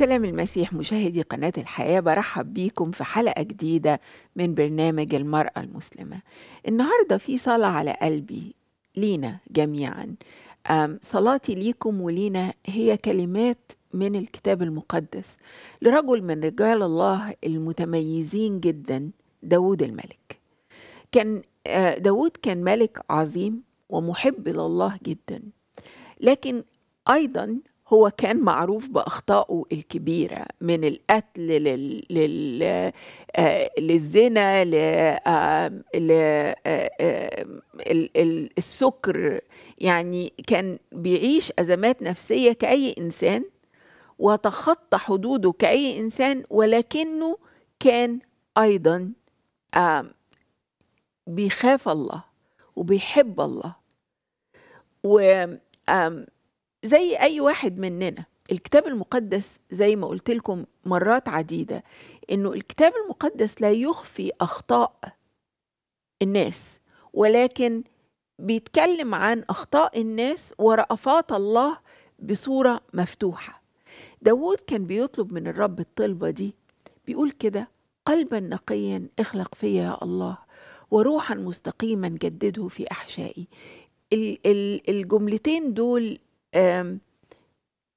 سلام المسيح مشاهدي قناة الحياة برحب بيكم في حلقة جديدة من برنامج المرأة المسلمة النهاردة في صلاة على قلبي لينا جميعا صلاتي ليكم ولينا هي كلمات من الكتاب المقدس لرجل من رجال الله المتميزين جدا داود الملك كان آه، داود كان ملك عظيم ومحب لله جدا لكن أيضا هو كان معروف باخطائه الكبيره من القتل لل... لل... آه، للزنا ل... آه ل... آه، آه، ال... السكر يعني كان بيعيش ازمات نفسيه كاي انسان وتخطى حدوده كاي انسان ولكنه كان ايضا بيخاف الله وبيحب الله و زي أي واحد مننا الكتاب المقدس زي ما قلت لكم مرات عديدة إنه الكتاب المقدس لا يخفي أخطاء الناس ولكن بيتكلم عن أخطاء الناس ورأفات الله بصورة مفتوحة داود كان بيطلب من الرب الطلبة دي بيقول كده قلبا نقيا اخلق فيا يا الله وروحا مستقيما جدده في أحشائي الجملتين دول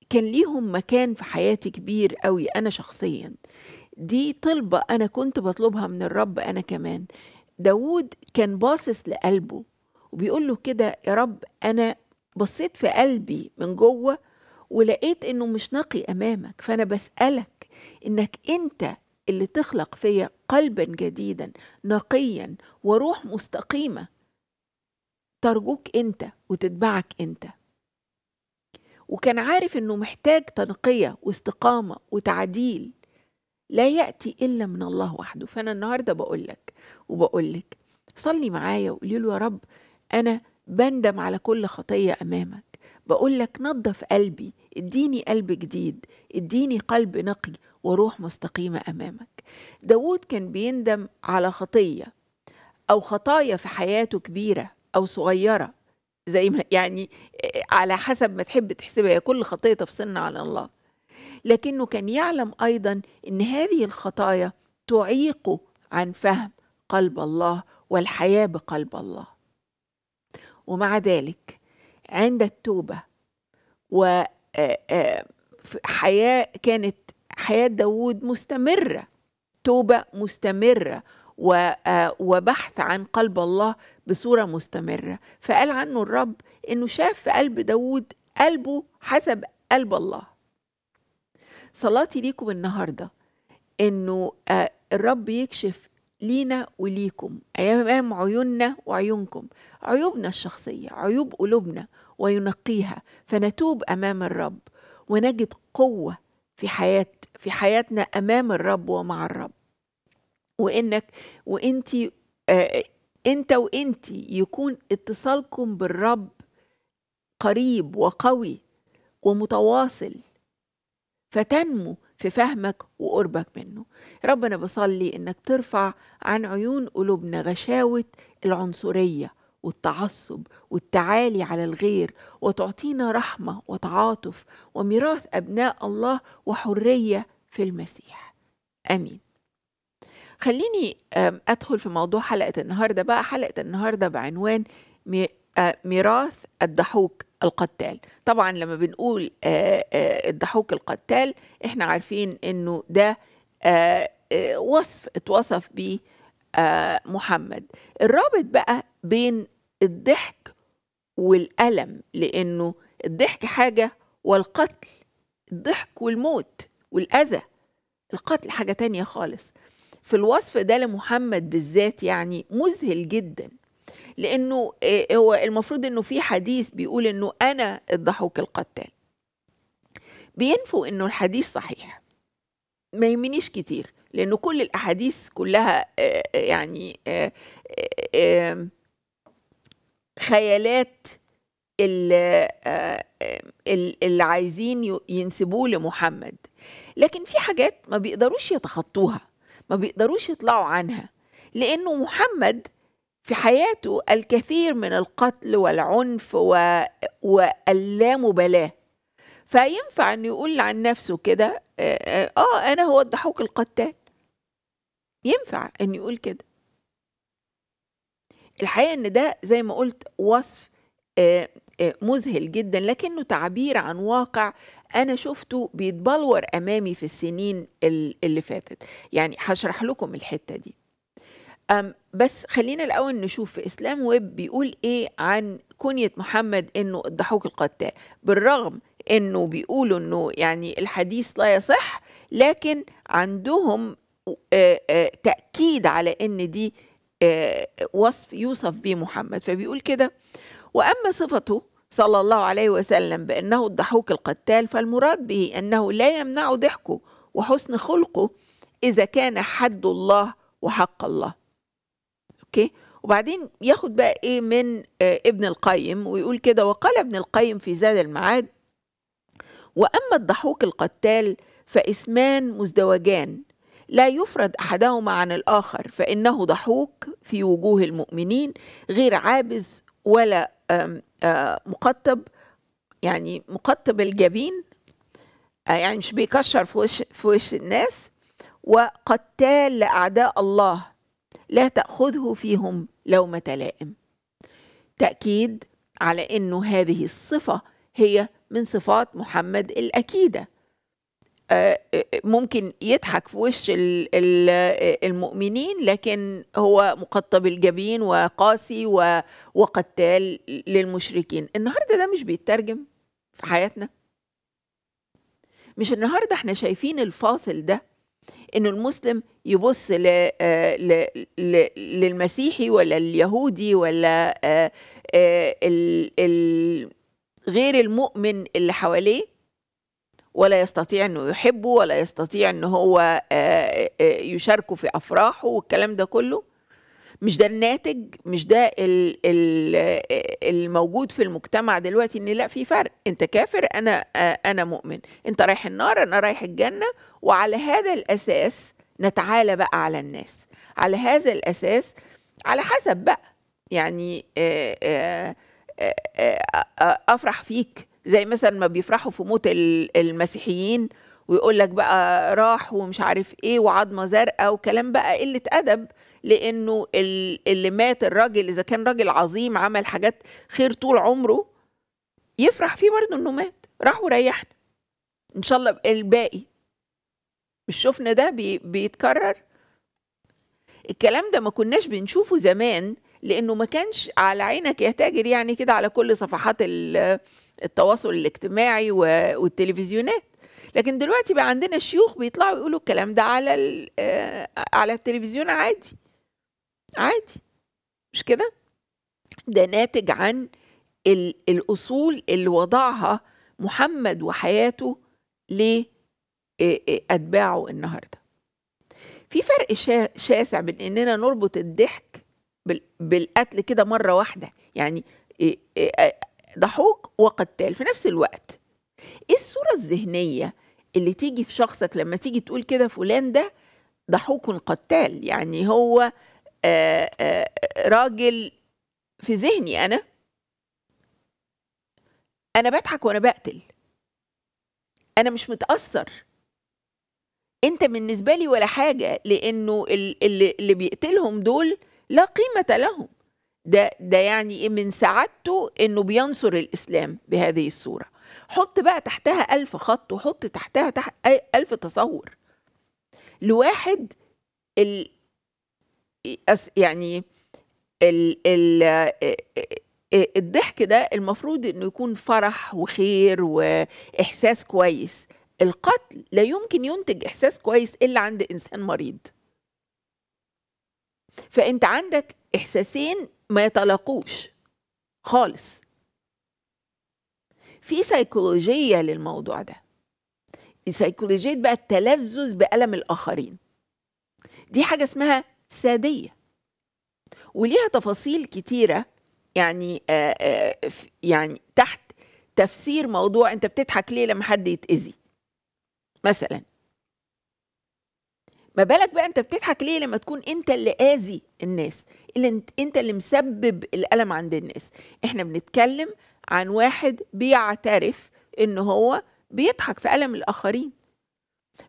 كان ليهم مكان في حياتي كبير قوي أنا شخصيا دي طلبة أنا كنت بطلبها من الرب أنا كمان داود كان باصص لقلبه وبيقول له كده يا رب أنا بصيت في قلبي من جوه ولقيت إنه مش نقي أمامك فأنا بسألك إنك أنت اللي تخلق فيا قلبا جديدا نقيا وروح مستقيمة ترجوك أنت وتتبعك أنت وكان عارف انه محتاج تنقيه واستقامه وتعديل لا ياتي الا من الله وحده فانا النهارده بقول لك وبقول لك صلي معايا وقولي له يا رب انا بندم على كل خطيه امامك بقول لك نظف قلبي اديني قلب جديد اديني قلب نقي وروح مستقيمه امامك داوود كان بيندم على خطيه او خطايا في حياته كبيره او صغيره زي ما يعني آه، على حسب ما تحب تحسبها كل خطية تفصلنا عن الله لكنه كان يعلم أيضا أن هذه الخطايا تعيقه عن فهم قلب الله والحياة بقلب الله ومع ذلك عند التوبة وحياة آه، آه، كانت حياة داوود مستمرة توبة مستمرة آه، وبحث عن قلب الله بصورة مستمرة فقال عنه الرب إنه شاف في قلب داود قلبه حسب قلب الله صلاتي ليكم النهاردة إنه آه، الرب يكشف لينا وليكم أمام عيوننا وعيونكم عيوبنا الشخصية عيوب قلوبنا وينقيها فنتوب أمام الرب ونجد قوة في حياة في حياتنا أمام الرب ومع الرب وانك وانت آه،, آه انت وانت يكون اتصالكم بالرب قريب وقوي ومتواصل فتنمو في فهمك وقربك منه ربنا بصلي انك ترفع عن عيون قلوبنا غشاوة العنصرية والتعصب والتعالي على الغير وتعطينا رحمة وتعاطف وميراث أبناء الله وحرية في المسيح آمين خليني أدخل في موضوع حلقة النهاردة بقى حلقة النهاردة بعنوان ميراث الضحوك القتال طبعا لما بنقول الضحوك القتال احنا عارفين انه ده وصف اتوصف بيه محمد الرابط بقى بين الضحك والألم لأنه الضحك حاجة والقتل الضحك والموت والأذى القتل حاجة تانية خالص في الوصف ده لمحمد بالذات يعني مذهل جدا لانه آه، هو المفروض انه في حديث بيقول انه انا الضحوك القتال بينفوا انه الحديث صحيح ما يهمنيش كتير لانه كل الاحاديث كلها آه، آه، يعني خيالات اللي عايزين ينسبوه لمحمد لكن في حاجات ما بيقدروش يتخطوها ما بيقدروش يطلعوا عنها لأنه محمد في حياته الكثير من القتل والعنف و... واللامبالاة فينفع أنه يقول عن نفسه كده آه, آه،, آه، أنا هو الضحوك القتال ينفع أن يقول كده الحقيقة أن ده زي ما قلت وصف آه، مذهل جدا لكنه تعبير عن واقع انا شفته بيتبلور امامي في السنين اللي فاتت يعني هشرح لكم الحته دي أم بس خلينا الأول نشوف في إسلام ويب بيقول إيه عن كنية محمد إنه الضحوك القتال بالرغم إنه بيقولوا إنه يعني الحديث لا يصح لكن عندهم تأكيد على إن دي وصف يوصف به محمد فبيقول كده وأما صفته صلى الله عليه وسلم بأنه الضحوك القتال فالمراد به أنه لا يمنع ضحكه وحسن خلقه إذا كان حد الله وحق الله أوكي وبعدين ياخد بقى إيه من آه، ابن القيم ويقول كده وقال ابن القيم في زاد المعاد وأما الضحوك القتال فاسمان مزدوجان لا يفرد احدهما عن الاخر فانه ضحوك في وجوه المؤمنين غير عابس ولا مقطب يعني مقطب الجبين آه، يعني مش بيكشر في وش في وش الناس وقتال لأعداء الله لا تأخذه فيهم لومة لائم تأكيد على أنه هذه الصفة هي من صفات محمد الأكيدة ممكن يضحك في وش المؤمنين لكن هو مقطب الجبين وقاسي وقتال للمشركين النهارده ده مش بيترجم في حياتنا مش النهارده احنا شايفين الفاصل ده ان المسلم يبص آه، للمسيحي ولا اليهودي ولا آه، آه، ال... ال... غير المؤمن اللي حواليه ولا يستطيع انه يحبه ولا يستطيع ان هو آه، آه، آه، يشاركه في افراحه والكلام ده كله مش ده الناتج مش ده الموجود في المجتمع دلوقتي ان لا في فرق انت كافر انا انا مؤمن انت رايح النار انا رايح الجنه وعلى هذا الاساس نتعالى بقى على الناس على هذا الاساس على حسب بقى يعني افرح فيك زي مثلا ما بيفرحوا في موت المسيحيين ويقول لك بقى راح ومش عارف ايه وعظمه زرقاء وكلام بقى قله ادب لانه اللي مات الراجل اذا كان راجل عظيم عمل حاجات خير طول عمره يفرح فيه برضه انه مات راح وريحنا ان شاء الله الباقي مش شفنا ده بي بيتكرر الكلام ده ما كناش بنشوفه زمان لانه ما كانش على عينك يا تاجر يعني كده على كل صفحات ال التواصل الاجتماعي والتلفزيونات لكن دلوقتي بقى عندنا شيوخ بيطلعوا يقولوا الكلام ده على آه، على التلفزيون عادي عادي مش كده ده ناتج عن الأصول اللي وضعها محمد وحياته لأتباعه آه، آه، النهارده في فرق شاسع بين اننا نربط الضحك بالقتل كده مره واحده يعني ضحوك وقتال في نفس الوقت ايه الصورة الذهنية اللي تيجي في شخصك لما تيجي تقول كده فلان ده ضحوك قتال يعني هو آآ آه، آآ آه، راجل في ذهني انا انا بضحك وانا بقتل انا مش متاثر انت بالنسبه لي ولا حاجه لانه اللي, اللي بيقتلهم دول لا قيمه لهم ده ده يعني ايه من سعادته انه بينصر الاسلام بهذه الصوره حط بقى تحتها ألف خط وحط تحتها تحت ألف تصور لواحد ال يعني ال ال الضحك ده المفروض انه يكون فرح وخير واحساس كويس القتل لا يمكن ينتج احساس كويس الا عند انسان مريض فانت عندك احساسين ما يتلاقوش خالص في سيكولوجية للموضوع ده سيكولوجية بقى التلذذ بألم الآخرين دي حاجة اسمها سادية وليها تفاصيل كتيرة يعني آآ آه، آآ آه، يعني تحت تفسير موضوع انت بتضحك ليه لما حد يتأذي مثلا ما بالك بقى انت بتضحك ليه لما تكون انت اللي آذي الناس اللي انت اللي مسبب الألم عند الناس احنا بنتكلم عن واحد بيعترف ان هو بيضحك في ألم الآخرين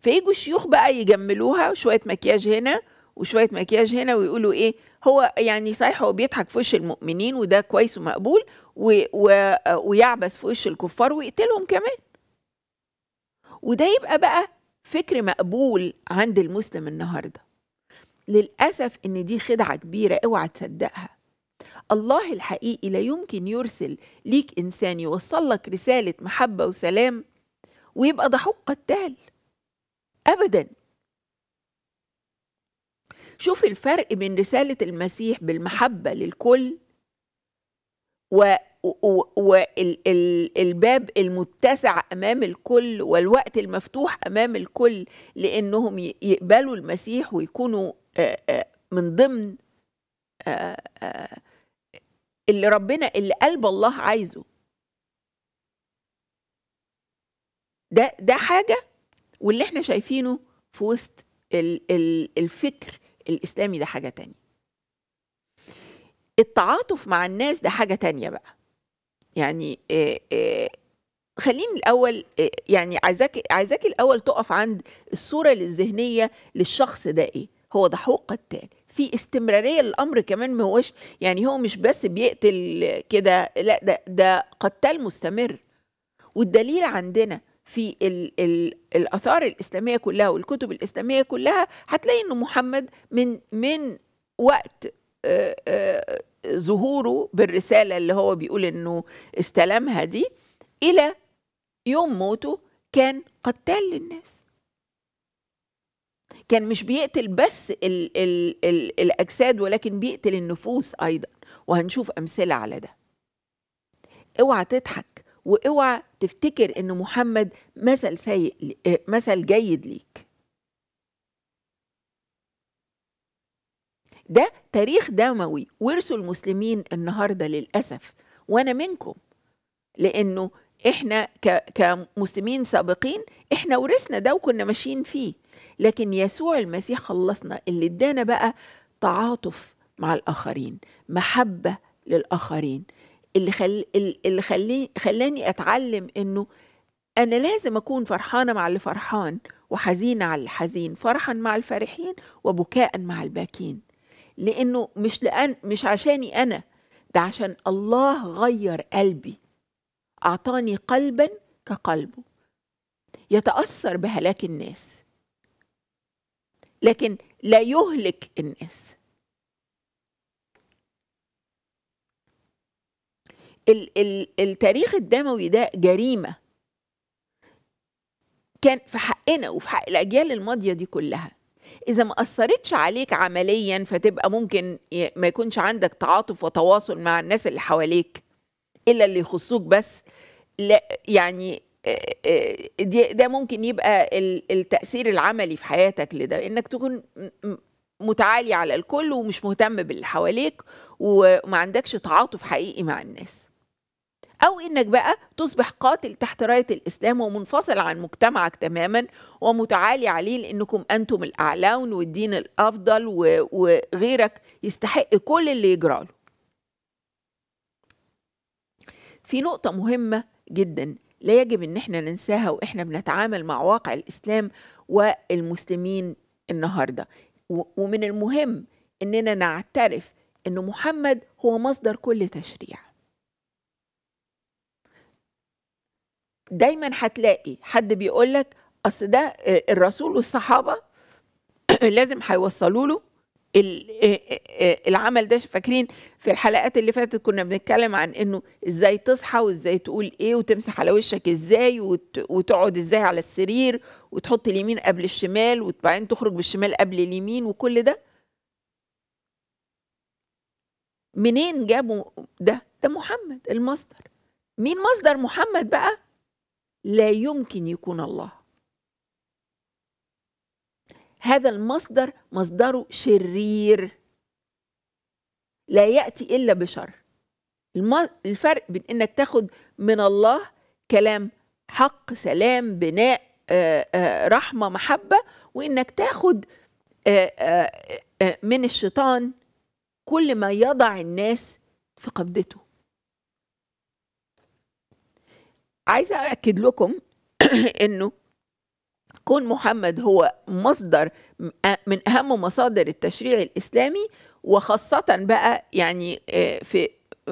فيجوا الشيوخ بقى يجملوها شوية مكياج هنا وشوية مكياج هنا ويقولوا ايه هو يعني صحيح هو بيضحك في وش المؤمنين وده كويس ومقبول و و ويعبس في وش الكفار ويقتلهم كمان وده يبقى بقى فكر مقبول عند المسلم النهارده للاسف ان دي خدعه كبيره اوعى تصدقها الله الحقيقي لا يمكن يرسل ليك انسان يوصل لك رساله محبه وسلام ويبقى ضحوك قتال ابدا شوف الفرق بين رساله المسيح بالمحبه للكل و والباب المتسع امام الكل والوقت المفتوح امام الكل لانهم يقبلوا المسيح ويكونوا من ضمن اللي ربنا اللي قلب الله عايزه ده ده حاجه واللي احنا شايفينه في وسط الفكر الاسلامي ده حاجه تانية التعاطف مع الناس ده حاجة تانية بقى يعني خليني الأول يعني عايزاك عايزاك الأول تقف عند الصورة الذهنية للشخص ده إيه هو حقوق قتال في استمراريه للامر كمان ما هوش يعني هو مش بس بيقتل كده لا ده ده قتال مستمر والدليل عندنا في الـ الـ الاثار الاسلاميه كلها والكتب الاسلاميه كلها هتلاقي ان محمد من من وقت ظهوره بالرسالة اللي هو بيقول إنه استلمها دي إلى يوم موته كان قتال للناس كان مش بيقتل بس الـ الـ الـ الأجساد ولكن بيقتل النفوس أيضا وهنشوف أمثلة على ده اوعى تضحك واوعى تفتكر ان محمد مثل سيء مثل جيد ليك ده تاريخ دموي ورثه المسلمين النهارده للاسف وانا منكم لانه احنا كمسلمين سابقين احنا ورثنا ده وكنا ماشيين فيه لكن يسوع المسيح خلصنا اللي ادانا بقى تعاطف مع الاخرين محبه للاخرين اللي خل... اللي خلي... خلاني اتعلم انه انا لازم اكون فرحانه مع اللي فرحان وحزينه على الحزين فرحا مع الفرحين وبكاء مع الباكين لانه مش لأن مش عشاني انا ده عشان الله غير قلبي اعطاني قلبا كقلبه يتاثر بهلاك الناس لكن لا يهلك الناس التاريخ الدموي ده جريمه كان في حقنا وفي حق الاجيال الماضيه دي كلها اذا ما اثرتش عليك عمليا فتبقى ممكن ما يكونش عندك تعاطف وتواصل مع الناس اللي حواليك الا اللي يخصوك بس لا يعني ده ممكن يبقى التاثير العملي في حياتك لده انك تكون متعالي على الكل ومش مهتم باللي حواليك وما عندكش تعاطف حقيقي مع الناس أو إنك بقى تصبح قاتل تحت راية الإسلام ومنفصل عن مجتمعك تماما ومتعالي عليه لأنكم أنتم الأعلون والدين الأفضل وغيرك يستحق كل اللي يجراله في نقطة مهمة جدا لا يجب ان احنا ننساها واحنا بنتعامل مع واقع الاسلام والمسلمين النهارده ومن المهم اننا نعترف ان محمد هو مصدر كل تشريع دايما هتلاقي حد بيقول لك اصل ده آه، الرسول والصحابه لازم هيوصلوا له آه، آه، العمل ده فاكرين في الحلقات اللي فاتت كنا بنتكلم عن انه ازاي تصحى وازاي تقول ايه وتمسح على وشك ازاي وتقعد ازاي على السرير وتحط اليمين قبل الشمال وبعدين تخرج بالشمال قبل اليمين وكل ده منين جابوا ده ده محمد المصدر مين مصدر محمد بقى لا يمكن يكون الله هذا المصدر مصدره شرير لا ياتي الا بشر الفرق بين انك تاخد من الله كلام حق سلام بناء رحمه محبه وانك تاخد من الشيطان كل ما يضع الناس في قبضته عايزه اكد لكم انه كون محمد هو مصدر من اهم مصادر التشريع الاسلامي وخاصه بقى يعني آه، في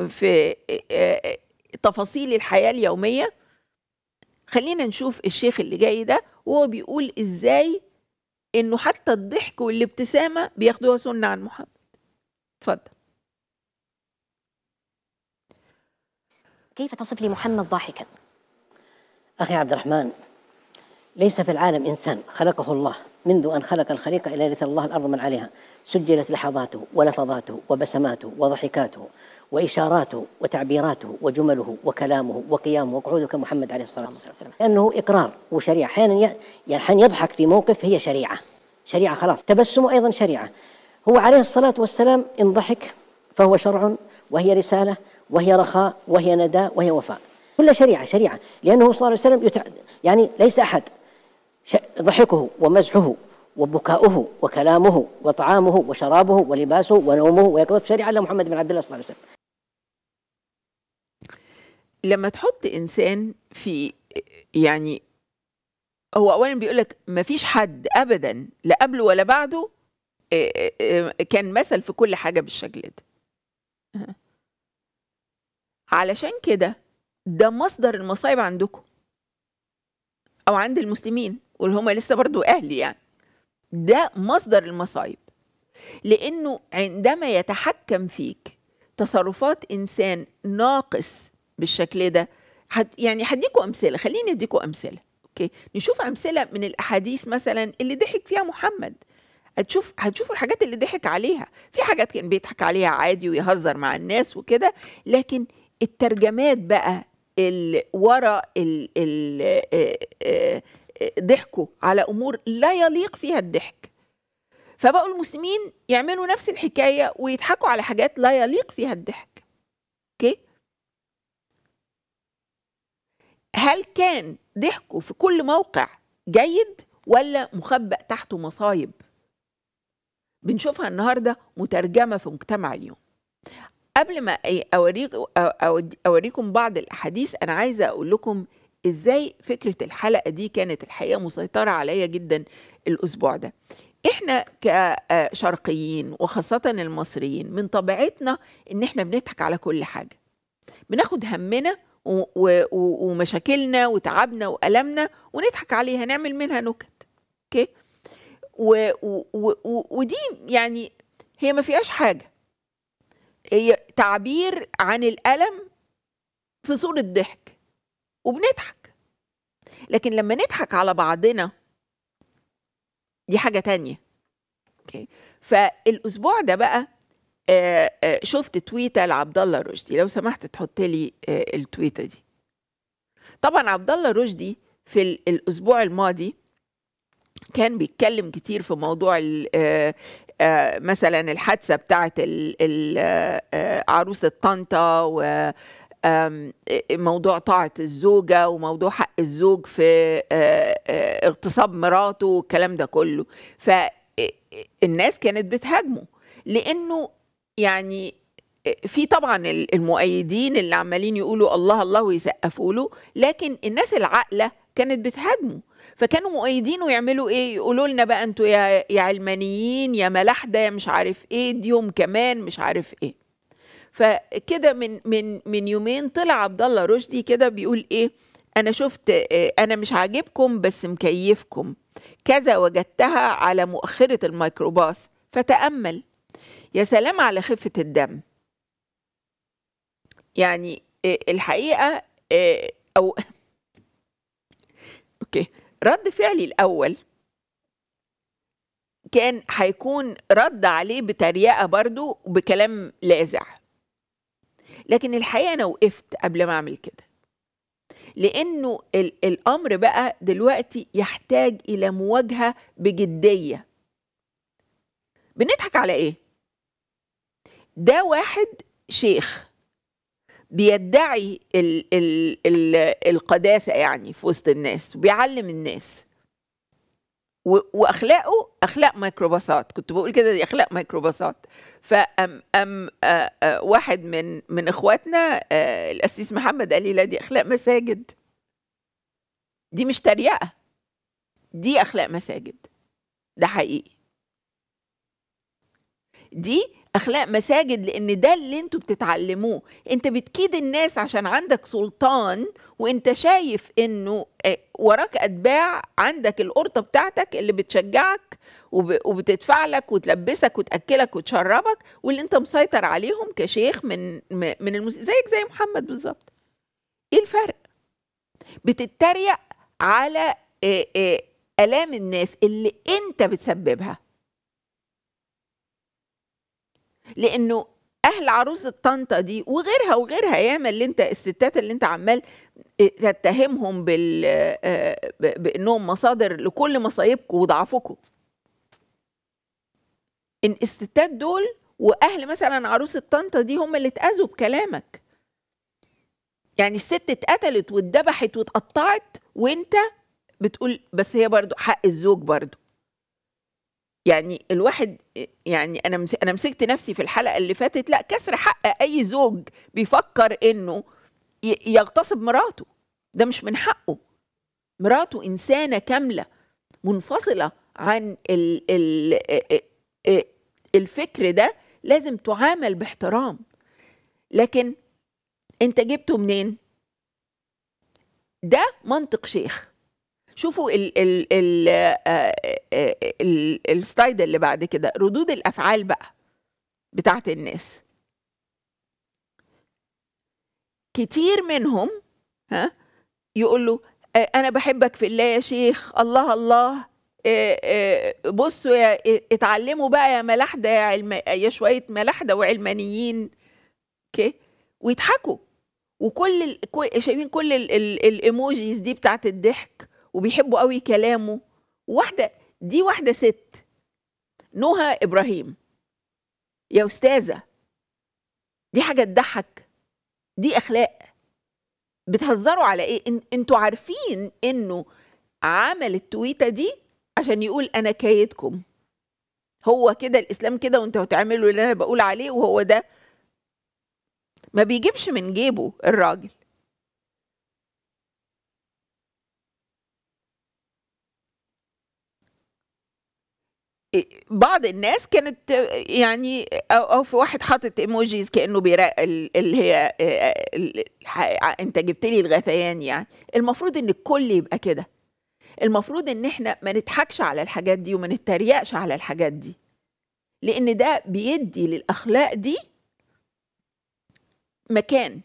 في آه، آه، تفاصيل الحياه اليوميه خلينا نشوف الشيخ اللي جاي ده وهو بيقول ازاي انه حتى الضحك والابتسامه بياخدوها سنه عن محمد اتفضل كيف تصف لي محمد ضاحكا أخي عبد الرحمن ليس في العالم إنسان خلقه الله منذ أن خلق الخليقة إلى رث الله الأرض من عليها سجلت لحظاته ولفظاته وبسماته وضحكاته وإشاراته وتعبيراته وجمله وكلامه وقيامه وقعوده كمحمد عليه الصلاة والسلام لأنه إقرار وشريعة أحيانا يعني حين يضحك في موقف هي شريعة شريعة خلاص تبسمه أيضا شريعة هو عليه الصلاة والسلام إن ضحك فهو شرع وهي رسالة وهي رخاء وهي نداء وهي وفاء كلها شريعة شريعة لأنه صلى الله عليه وسلم يتع... يعني ليس أحد ش... ضحكه ومزحه وبكاؤه وكلامه وطعامه وشرابه ولباسه ونومه ويقظته شريعة محمد بن عبد الله صلى الله عليه وسلم لما تحط إنسان في يعني هو أولا بيقول لك ما فيش حد أبدا لا قبله ولا بعده كان مثل في كل حاجة بالشكل ده علشان كده ده مصدر المصايب عندكم او عند المسلمين واللي هم لسه برضو اهلي يعني ده مصدر المصايب لانه عندما يتحكم فيك تصرفات انسان ناقص بالشكل ده حد يعني هديكوا امثله خليني اديكوا امثله اوكي نشوف امثله من الاحاديث مثلا اللي ضحك فيها محمد هتشوف هتشوفوا الحاجات اللي ضحك عليها في حاجات كان بيضحك عليها عادي ويهزر مع الناس وكده لكن الترجمات بقى اللي ورا ال ال ضحكوا على امور لا يليق فيها الضحك فبقوا المسلمين يعملوا نفس الحكايه ويضحكوا على حاجات لا يليق فيها الضحك اوكي هل كان ضحكه في كل موقع جيد ولا مخبأ تحته مصايب بنشوفها النهارده مترجمه في مجتمع اليوم قبل ما أوريكم بعض الأحاديث أنا عايزة أقول لكم إزاي فكرة الحلقة دي كانت الحقيقة مسيطرة عليا جدا الأسبوع ده احنا كشرقيين آه، وخاصة المصريين من طبيعتنا ان احنا بنضحك على كل حاجة بناخد همنا ومشاكلنا وتعبنا وألمنا ونضحك عليها نعمل منها نكت اوكي ودي يعني هي ما فيهاش حاجة هي تعبير عن الألم في صورة ضحك وبنضحك لكن لما نضحك على بعضنا دي حاجة تانية أوكي. فالأسبوع ده بقى آآ آه، آه، شفت تويتة لعبد الله رشدي لو سمحت تحط لي آه، التويتة دي طبعا عبد الله رشدي في الأسبوع الماضي كان بيتكلم كتير في موضوع آه، مثلا الحادثه بتاعه آه، عروسه طنطا و موضوع طاعة الزوجة وموضوع حق الزوج في آه، اغتصاب مراته والكلام ده كله فالناس كانت بتهاجمه لأنه يعني في طبعا المؤيدين اللي عمالين يقولوا الله الله ويسقفوا له لكن الناس العاقله كانت بتهاجمه فكانوا مؤيدين ويعملوا ايه يقولوا لنا بقى انتوا يا يا علمانيين يا ملاحده يا مش عارف ايه ديهم كمان مش عارف ايه فكده من من من يومين طلع عبد الله رشدي كده بيقول ايه انا شفت آه، انا مش عاجبكم بس مكيفكم كذا وجدتها على مؤخره الميكروباص فتامل يا سلام على خفه الدم يعني آه، الحقيقه آه، او اوكي رد فعلي الأول كان هيكون رد عليه بتريقة برضو وبكلام لاذع لكن الحقيقة أنا وقفت قبل ما أعمل كده لأنه الأمر بقى دلوقتي يحتاج إلى مواجهة بجدية بنضحك على إيه؟ ده واحد شيخ بيدعي الـ الـ الـ القداسة يعني في وسط الناس وبيعلم الناس واخلاقه اخلاق ميكروباصات كنت بقول كده دي اخلاق ميكروباصات فام ام آآ آآ واحد من من اخواتنا آه، القسيس محمد قال لي لا دي اخلاق مساجد دي مش تريقه دي اخلاق مساجد ده حقيقي دي اخلاق مساجد لان ده اللي انتوا بتتعلموه انت بتكيد الناس عشان عندك سلطان وانت شايف انه آه، وراك اتباع عندك القرطه بتاعتك اللي بتشجعك وبتدفع لك وتلبسك وتاكلك وتشربك واللي انت مسيطر عليهم كشيخ من من المس... زيك زي محمد بالظبط ايه الفرق بتتريق على آه، آه، الام الناس اللي انت بتسببها لانه اهل عروسه طنطا دي وغيرها وغيرها ياما اللي انت الستات اللي انت عمال آه، تتهمهم بال آه، بانهم مصادر لكل مصايبكم وضعفكم ان الستات دول واهل مثلا عروسه طنطا دي هم اللي اتاذوا بكلامك يعني الست اتقتلت واتذبحت واتقطعت وانت بتقول بس هي برضو حق الزوج برضو يعني الواحد يعني انا انا مسكت نفسي في الحلقه اللي فاتت لا كسر حق اي زوج بيفكر انه يغتصب مراته ده مش من حقه مراته انسانه كامله منفصله عن الـ الـ الفكر ده لازم تعامل باحترام لكن انت جبته منين ده منطق شيخ شوفوا ال ال ال آه، آه، السلايد اللي بعد كده ردود الافعال بقى بتاعت الناس كتير منهم ها يقول له آه، انا بحبك في الله يا شيخ الله الله بصوا يا اتعلموا بقى يا ملاحده يا, علم يا شويه ملاحده وعلمانيين اوكي ويضحكوا وكل شايفين كل الايموجيز دي بتاعت الضحك وبيحبوا قوي كلامه واحدة دي واحدة ست نهى إبراهيم يا أستاذة دي حاجة تضحك دي أخلاق بتهزروا على إيه إن أنتوا عارفين إنه عمل التويتة دي عشان يقول أنا كايدكم هو كده الإسلام كده وأنتوا هتعملوا اللي أنا بقول عليه وهو ده ما بيجيبش من جيبه الراجل بعض الناس كانت يعني او, في واحد حاطط ايموجيز كانه بيراقب اللي هي انت جبت لي الغثيان يعني المفروض ان الكل يبقى كده المفروض ان احنا ما نضحكش على الحاجات دي وما نتريقش على الحاجات دي لان ده بيدي للاخلاق دي مكان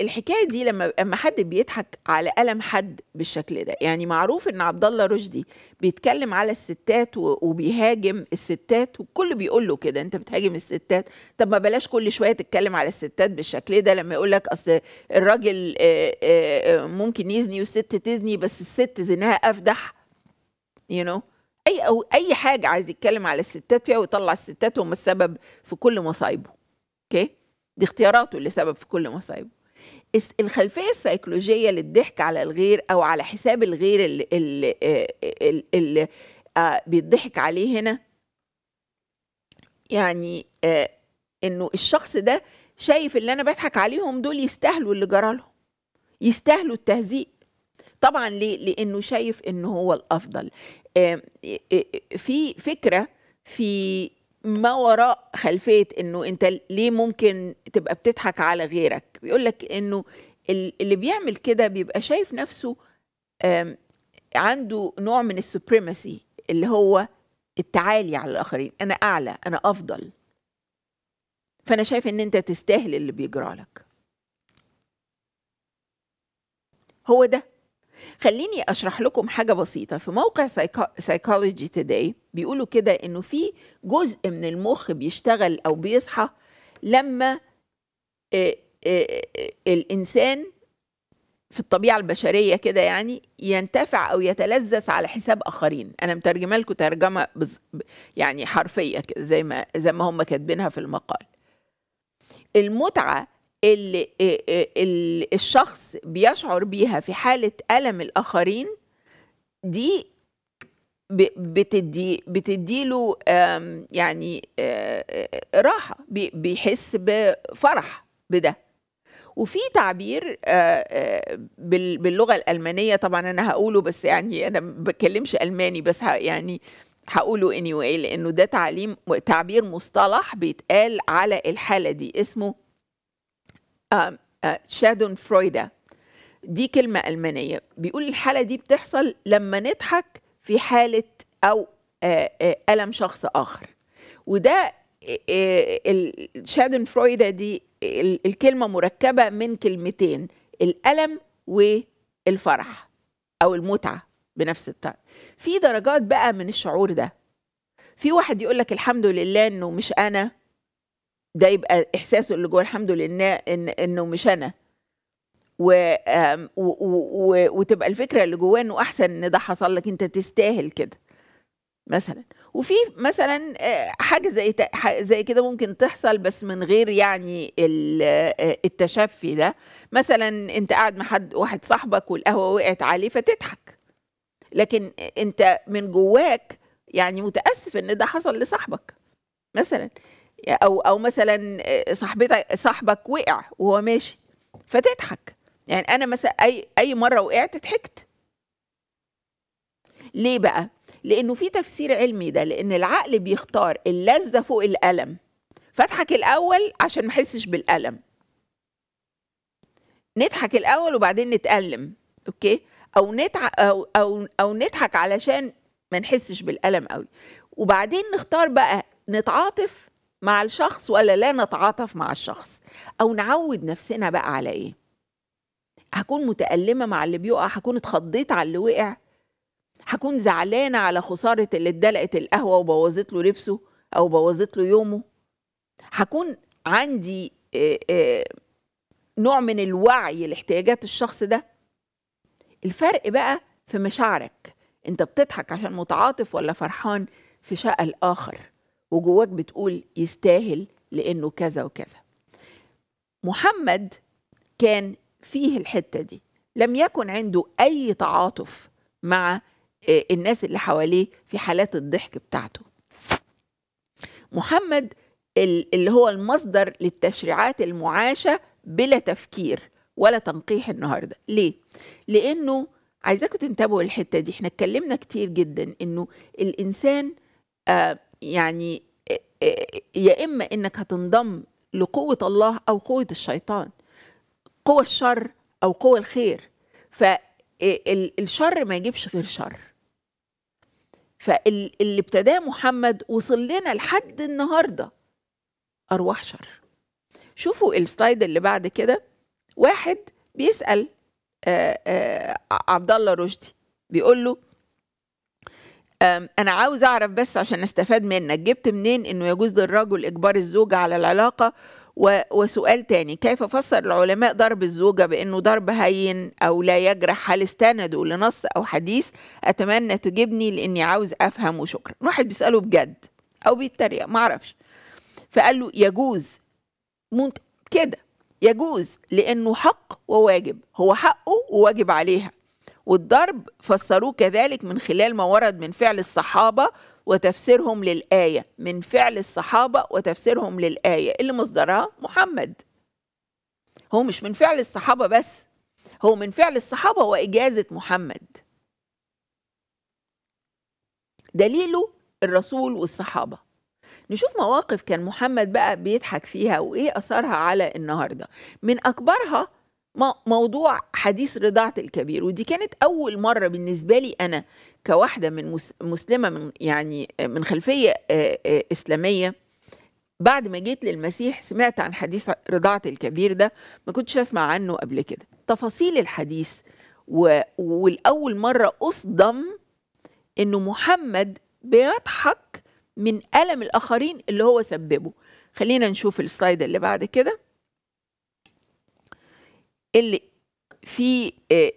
الحكايه دي لما لما حد بيضحك على الم حد بالشكل ده يعني معروف ان عبد الله رشدي بيتكلم على الستات وبيهاجم الستات وكله بيقول له كده انت بتهاجم الستات طب ما بلاش كل شويه تتكلم على الستات بالشكل ده لما يقول لك اصل الراجل آه، آه، آه، ممكن يزني والست تزني بس الست زناها افدح يو you know? اي او اي حاجه عايز يتكلم على الستات فيها ويطلع الستات هم السبب في كل مصايبه اوكي okay? دي اختياراته اللي سبب في كل مصايبه الخلفية السيكولوجية للضحك على الغير أو على حساب الغير اللي, اللي, اللي, آه، اللي آه، بيضحك عليه هنا يعني آه، إنه الشخص ده شايف اللي أنا بضحك عليهم دول يستاهلوا اللي لهم يستاهلوا التهزيق طبعا ليه؟ لأنه شايف إنه هو الأفضل في فكرة في ما وراء خلفيه انه انت ليه ممكن تبقى بتضحك على غيرك بيقول لك انه اللي بيعمل كده بيبقى شايف نفسه عنده نوع من السوبريمسي اللي هو التعالي على الاخرين انا اعلى انا افضل فانا شايف ان انت تستاهل اللي بيجرى لك هو ده خليني اشرح لكم حاجه بسيطه في موقع سايكولوجي توداي بيقولوا كده انه في جزء من المخ بيشتغل او بيصحى لما آه، آه، آه، الانسان في الطبيعه البشريه كده يعني ينتفع او يتلذذ على حساب اخرين انا مترجمه لكم ترجمه بز... يعني حرفيه كده زي ما زي ما هم كاتبينها في المقال المتعه اللي الشخص بيشعر بيها في حالة ألم الآخرين دي بتدي بتديله آمم، يعني راحة بيحس بفرح بده وفي تعبير باللغة الألمانية طبعا أنا هقوله بس يعني أنا ما بتكلمش ألماني بس يعني هقوله anyway لأنه ده تعليم تعبير مصطلح بيتقال على الحالة دي اسمه آه، آه، شادون فرويدا دي كلمة ألمانية بيقول الحالة دي بتحصل لما نضحك في حالة أو آه، ألم شخص آخر وده شادون فرويدا دي الكلمة مركبة من كلمتين الألم والفرح أو المتعة بنفس الطريقة في درجات بقى من الشعور ده في واحد يقول لك الحمد لله انه مش انا ده يبقى احساسه اللي جوه الحمد لله إن انه مش انا و... و... و... وتبقى الفكره اللي جواه انه احسن ان ده حصل لك انت تستاهل كده مثلا وفي مثلا آه، حاجه زي زي كده ممكن تحصل بس من غير يعني آه، التشفي ده مثلا انت قاعد مع حد واحد صاحبك والقهوه وقعت عليه فتضحك لكن انت من جواك يعني متاسف ان ده حصل لصاحبك مثلا او او مثلا آه، صاحبتك صاحبك وقع وهو ماشي فتضحك يعني انا مثلا اي اي مره وقعت ضحكت ليه بقى لانه في تفسير علمي ده لان العقل بيختار اللذه فوق الالم فاضحك الاول عشان ما احسش بالالم نضحك الاول وبعدين نتالم اوكي او نضحك او او او نضحك علشان ما نحسش بالالم قوي وبعدين نختار بقى نتعاطف مع الشخص ولا لا نتعاطف مع الشخص او نعود نفسنا بقى على ايه هكون متألمة مع اللي بيقع هكون اتخضيت على اللي وقع هكون زعلانة على خسارة اللي اتدلقت القهوة وبوظت له لبسه أو بوظت له يومه هكون عندي نوع من الوعي لاحتياجات الشخص ده الفرق بقى في مشاعرك انت بتضحك عشان متعاطف ولا فرحان في شقى الآخر وجواك بتقول يستاهل لانه كذا وكذا محمد كان فيه الحته دي لم يكن عنده اي تعاطف مع آه، الناس اللي حواليه في حالات الضحك بتاعته محمد اللي هو المصدر للتشريعات المعاشه بلا تفكير ولا تنقيح النهارده ليه لانه عايزاكم تنتبهوا للحته دي احنا اتكلمنا كتير جدا انه الانسان آه، يعني يا اما انك هتنضم لقوه الله او قوه الشيطان قوه الشر او قوه الخير فالشر ما يجيبش غير شر فاللي ابتداه محمد وصل لنا لحد النهارده ارواح شر شوفوا السلايد اللي بعد كده واحد بيسال عبد الله رشدي بيقول له انا عاوز اعرف بس عشان استفاد منك جبت منين انه يجوز للرجل اجبار الزوجه على العلاقه و... وسؤال تاني كيف فسر العلماء ضرب الزوجة بأنه ضرب هين أو لا يجرح هل استندوا لنص أو حديث أتمنى تجيبني لأني عاوز أفهم وشكرا واحد بيسأله بجد أو بيتريق معرفش فقال له يجوز كده يجوز لأنه حق وواجب هو حقه وواجب عليها والضرب فسروه كذلك من خلال ما ورد من فعل الصحابة وتفسيرهم للآية من فعل الصحابة وتفسيرهم للآية اللي مصدرها محمد هو مش من فعل الصحابة بس هو من فعل الصحابة وإجازة محمد دليله الرسول والصحابة نشوف مواقف كان محمد بقى بيضحك فيها وإيه أثرها على النهاردة من أكبرها موضوع حديث رضاعة الكبير ودي كانت أول مرة بالنسبة لي أنا كواحدة من مسلمة من يعني من خلفية إسلامية بعد ما جيت للمسيح سمعت عن حديث رضاعة الكبير ده ما كنتش أسمع عنه قبل كده تفاصيل الحديث والأول مرة أصدم إنه محمد بيضحك من ألم الآخرين اللي هو سببه خلينا نشوف السلايد اللي بعد كده اللي في آه،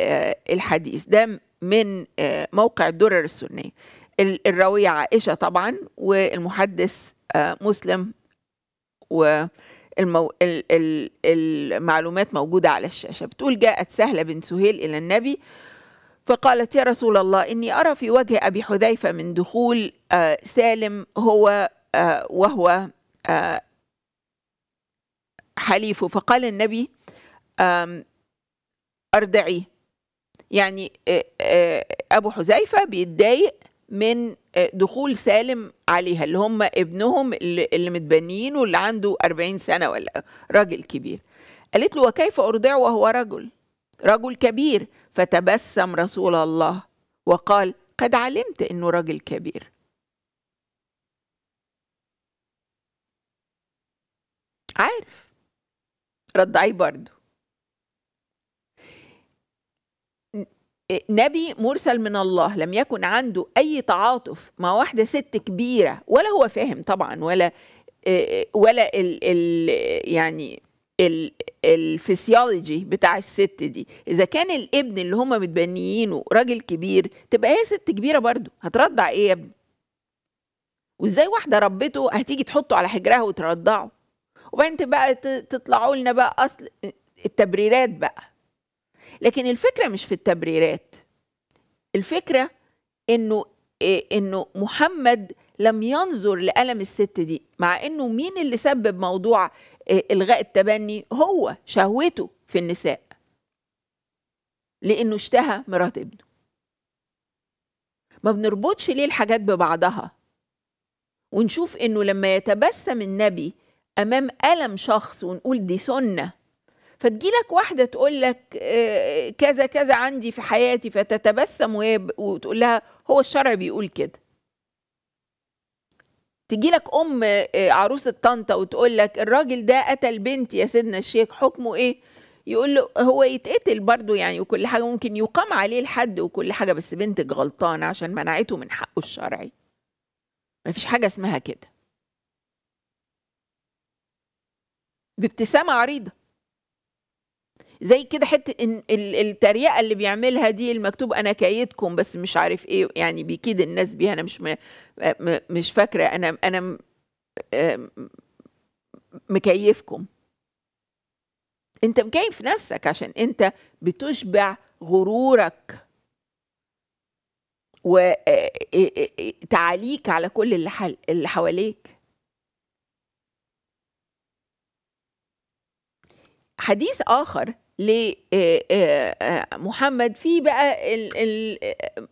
آه، الحديث ده من آه، موقع الدرر السنية الراوية عائشة طبعا والمحدث مسلم والمعلومات المعلومات موجودة على الشاشة بتقول جاءت سهلة بن سهيل إلى النبي فقالت يا رسول الله إني أرى في وجه أبي حذيفة من دخول سالم هو وهو حليفه فقال النبي أردعيه يعني أبو حذيفة بيتضايق من دخول سالم عليها اللي هم ابنهم اللي متبنيين واللي عنده 40 سنة ولا راجل كبير قالت له وكيف أرضع وهو رجل رجل كبير فتبسم رسول الله وقال قد علمت انه راجل كبير عارف رضعي برضو برضه نبي مرسل من الله لم يكن عنده اي تعاطف مع واحده ست كبيره ولا هو فاهم طبعا ولا آه، آه، ولا الـ الـ يعني الفسيولوجي بتاع الست دي اذا كان الابن اللي هم متبنيينه راجل كبير تبقى هي ست كبيره برضه هترضع ايه يا ابني وازاي واحده ربته هتيجي تحطه على حجرها وترضعه وبعدين بقى تطلعوا لنا بقى اصل التبريرات بقى لكن الفكره مش في التبريرات الفكره انه إيه انه محمد لم ينظر لألم الست دي مع انه مين اللي سبب موضوع إيه الغاء التبني هو شهوته في النساء لانه اشتهى مرات ابنه ما بنربطش ليه الحاجات ببعضها ونشوف انه لما يتبسم النبي امام الم شخص ونقول دي سنه فتجيلك واحده تقول لك آه، كذا كذا عندي في حياتي فتتبسم وهي وتقول لها هو الشرع بيقول كده تجي لك ام آه، عروسه طنطا وتقول لك الراجل ده قتل بنتي يا سيدنا الشيخ حكمه ايه يقول له هو يتقتل برضه يعني وكل حاجه ممكن يقام عليه الحد وكل حاجه بس بنتك غلطانه عشان منعته من حقه الشرعي مفيش حاجه اسمها كده بابتسامه عريضه زي كده حته التريقه اللي بيعملها دي المكتوب انا كايدكم بس مش عارف ايه يعني بيكيد الناس بيها انا مش م... م... مش فاكره انا انا مكيفكم انت مكيف نفسك عشان انت بتشبع غرورك وتعاليك آه، آه، آه، على كل اللي, اللي حواليك حديث آخر لمحمد آه، آه، في بقى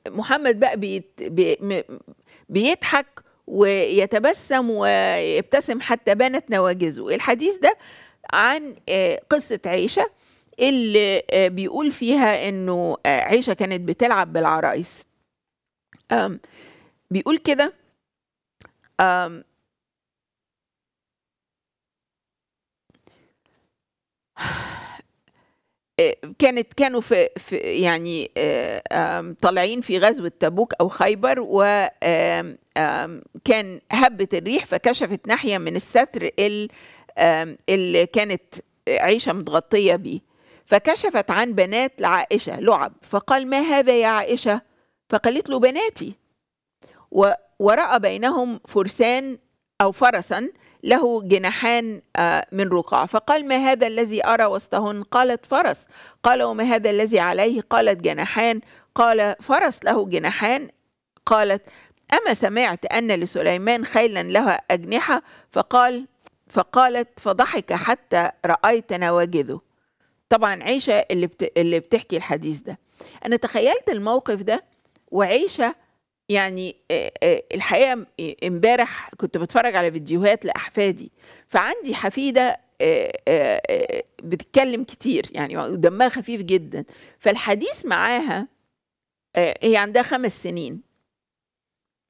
محمد بقى بيضحك ويتبسم ويبتسم حتى بانت نواجذه الحديث ده عن آه، قصة عيشة اللي بيقول فيها انه عيشة كانت بتلعب بالعرايس بيقول كده كانت كانوا في, في يعني آه، طالعين في غزوة تبوك أو خيبر وكان هبت الريح فكشفت ناحية من الستر اللي كانت عيشة متغطية بيه فكشفت عن بنات لعائشة لعب فقال ما هذا يا عائشة فقالت له بناتي ورأى بينهم فرسان أو فرسا له جناحان آه، من رقاع فقال ما هذا الذي أرى وسطهن قالت فرس قال وما هذا الذي عليه قالت جناحان قال فرس له جناحان قالت أما سمعت أن لسليمان خيلا لها أجنحة فقال فقالت فضحك حتى رأيت نواجذه طبعا عيشة اللي, بت... اللي بتحكي الحديث ده أنا تخيلت الموقف ده وعيشة يعني الحقيقه امبارح كنت بتفرج على فيديوهات لاحفادي فعندي حفيده بتتكلم كتير يعني دمها خفيف جدا فالحديث معاها هي عندها خمس سنين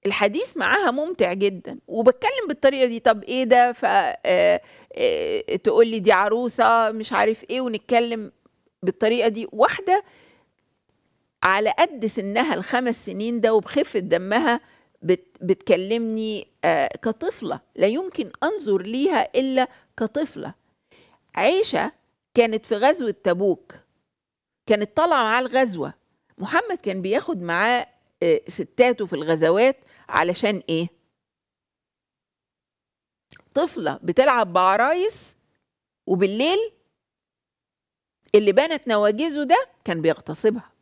الحديث معاها ممتع جدا وبتكلم بالطريقه دي طب ايه ده فتقول لي دي عروسه مش عارف ايه ونتكلم بالطريقه دي واحده على قد سنها الخمس سنين ده وبخفة دمها بتكلمني آه، كطفلة لا يمكن أنظر ليها إلا كطفلة عيشة كانت في غزوة تبوك كانت طالعة معاه الغزوة محمد كان بياخد معاه آه، ستاته في الغزوات علشان إيه طفلة بتلعب بعرايس وبالليل اللي بنت نواجزه ده كان بيغتصبها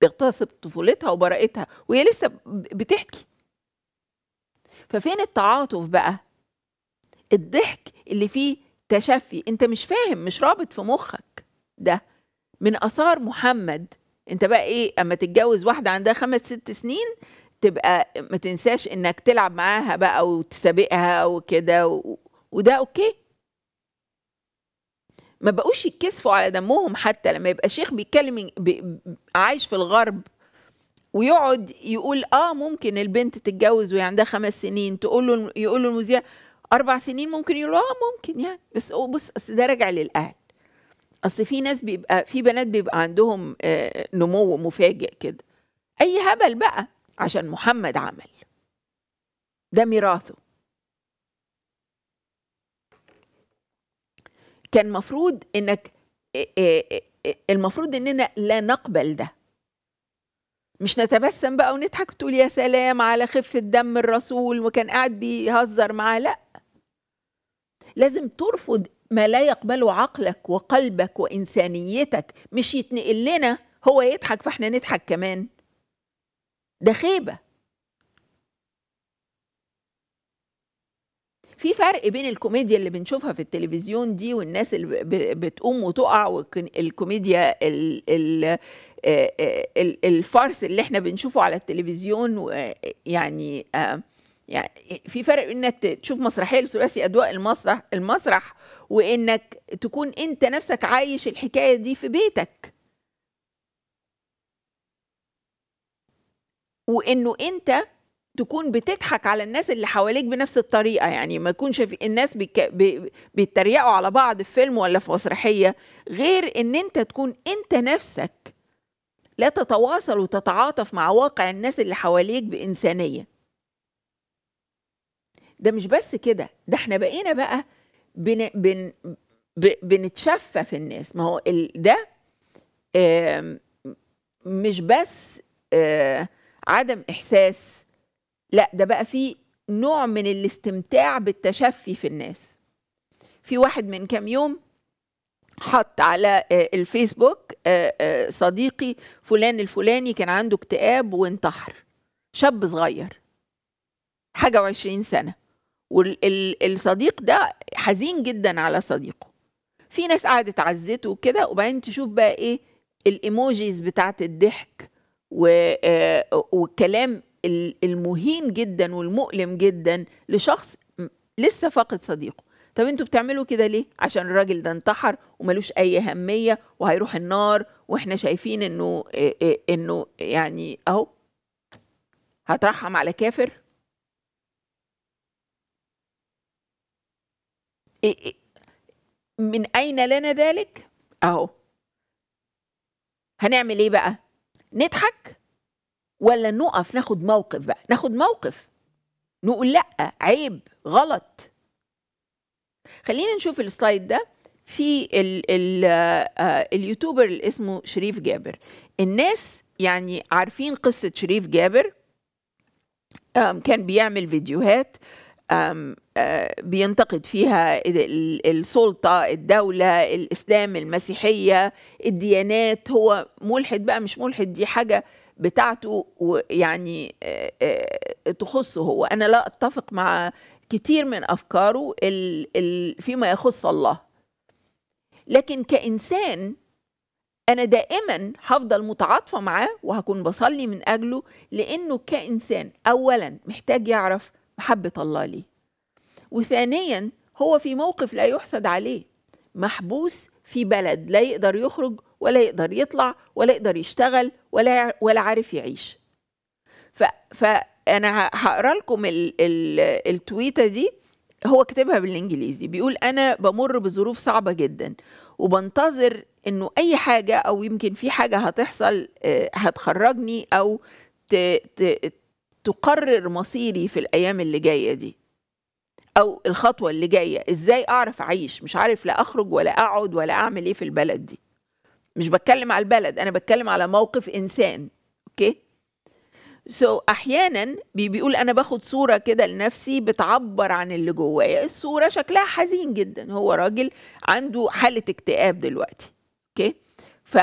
بيغتصب طفولتها وبراءتها وهي لسه بتحكي ففين التعاطف بقى الضحك اللي فيه تشفي انت مش فاهم مش رابط في مخك ده من اثار محمد انت بقى ايه اما تتجوز واحده عندها خمس ست سنين تبقى ما تنساش انك تلعب معاها بقى وتسابقها وكده و... وده اوكي ما بقوش يتكسفوا على دمهم حتى لما يبقى شيخ بيتكلم عايش في الغرب ويقعد يقول اه ممكن البنت تتجوز وهي عندها خمس سنين تقول له يقول له المذيع اربع سنين ممكن يقول اه ممكن يعني بس بص اصل ده راجع للاهل اصل في ناس بيبقى في بنات بيبقى عندهم آه نمو مفاجئ كده اي هبل بقى عشان محمد عمل ده ميراثه كان مفروض انك المفروض اننا لا نقبل ده مش نتبسم بقى ونضحك تقول يا سلام على خفة دم الرسول وكان قاعد بيهزر معاه لا لازم ترفض ما لا يقبله عقلك وقلبك وإنسانيتك مش يتنقل لنا هو يضحك فاحنا نضحك كمان ده خيبه في فرق بين الكوميديا اللي بنشوفها في التلفزيون دي والناس اللي بتقوم وتقع والكوميديا الفارس الفرس اللي احنا بنشوفه على التلفزيون يعني يعني في فرق انك تشوف مسرحيه لثلاثي اضواء المسرح المسرح وانك تكون انت نفسك عايش الحكايه دي في بيتك وانه انت تكون بتضحك على الناس اللي حواليك بنفس الطريقه يعني ما يكونش في الناس بيك... بي... بيتريقوا على بعض في فيلم ولا في مسرحيه غير ان انت تكون انت نفسك لا تتواصل وتتعاطف مع واقع الناس اللي حواليك بانسانيه ده مش بس كده ده احنا بقينا بقى بن... بن... ب... بنتشفى في الناس ما هو ال... ده آه... مش بس آه... عدم احساس لا ده بقى في نوع من الاستمتاع بالتشفي في الناس في واحد من كام يوم حط على آه، الفيسبوك آه، آه، صديقي فلان الفلاني كان عنده اكتئاب وانتحر شاب صغير حاجة وعشرين سنة والصديق ده حزين جدا على صديقه في ناس قعدت عزته وكده وبعدين تشوف بقى ايه الايموجيز بتاعت الضحك والكلام المهين جدا والمؤلم جدا لشخص لسه فاقد صديقه طب انتوا بتعملوا كده ليه عشان الراجل ده انتحر وملوش اي اهميه وهيروح النار واحنا شايفين انه انه يعني اهو هترحم على كافر من اين لنا ذلك اهو هنعمل ايه بقى نضحك ولا نقف ناخد موقف بقى ناخد موقف نقول لا عيب غلط خلينا نشوف السلايد ده في الـ الـ آه، اليوتيوبر اللي اسمه شريف جابر الناس يعني عارفين قصة شريف جابر كان بيعمل فيديوهات آه، بينتقد فيها السلطة الدولة الإسلام المسيحية الديانات هو ملحد بقى مش ملحد دي حاجة بتاعته ويعني تخصه هو أنا لا أتفق مع كتير من أفكاره فيما يخص الله لكن كإنسان أنا دائما هفضل متعاطفة معاه وهكون بصلي من أجله لأنه كإنسان أولا محتاج يعرف محبة الله ليه وثانيا هو في موقف لا يحسد عليه محبوس في بلد لا يقدر يخرج ولا يقدر يطلع ولا يقدر يشتغل ولا ولا عارف يعيش ف فانا هقرا لكم ال... ال... التويته دي هو كتبها بالانجليزي بيقول انا بمر بظروف صعبه جدا وبنتظر انه اي حاجه او يمكن في حاجه هتحصل آه، هتخرجني او ت... ت... تقرر مصيري في الايام اللي جايه دي او الخطوه اللي جايه ازاي اعرف اعيش مش عارف لا اخرج ولا اقعد ولا اعمل ايه في البلد دي مش بتكلم على البلد انا بتكلم على موقف انسان اوكي سو so, احيانا بيقول انا باخد صوره كده لنفسي بتعبر عن اللي جوايا الصوره شكلها حزين جدا هو راجل عنده حاله اكتئاب دلوقتي اوكي okay? ف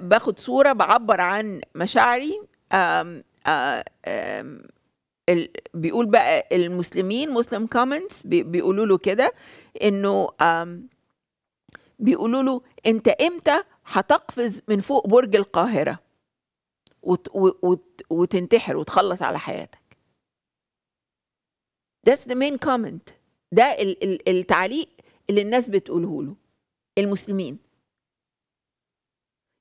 باخد صوره بعبر عن مشاعري أم أم أم بيقول بقى المسلمين مسلم كومنتس بيقولوا له كده انه بيقولوا له انت امتى هتقفز من فوق برج القاهره وت وت وتنتحر وتخلص على حياتك That's ذا مين كومنت ده التعليق اللي الناس بتقوله له المسلمين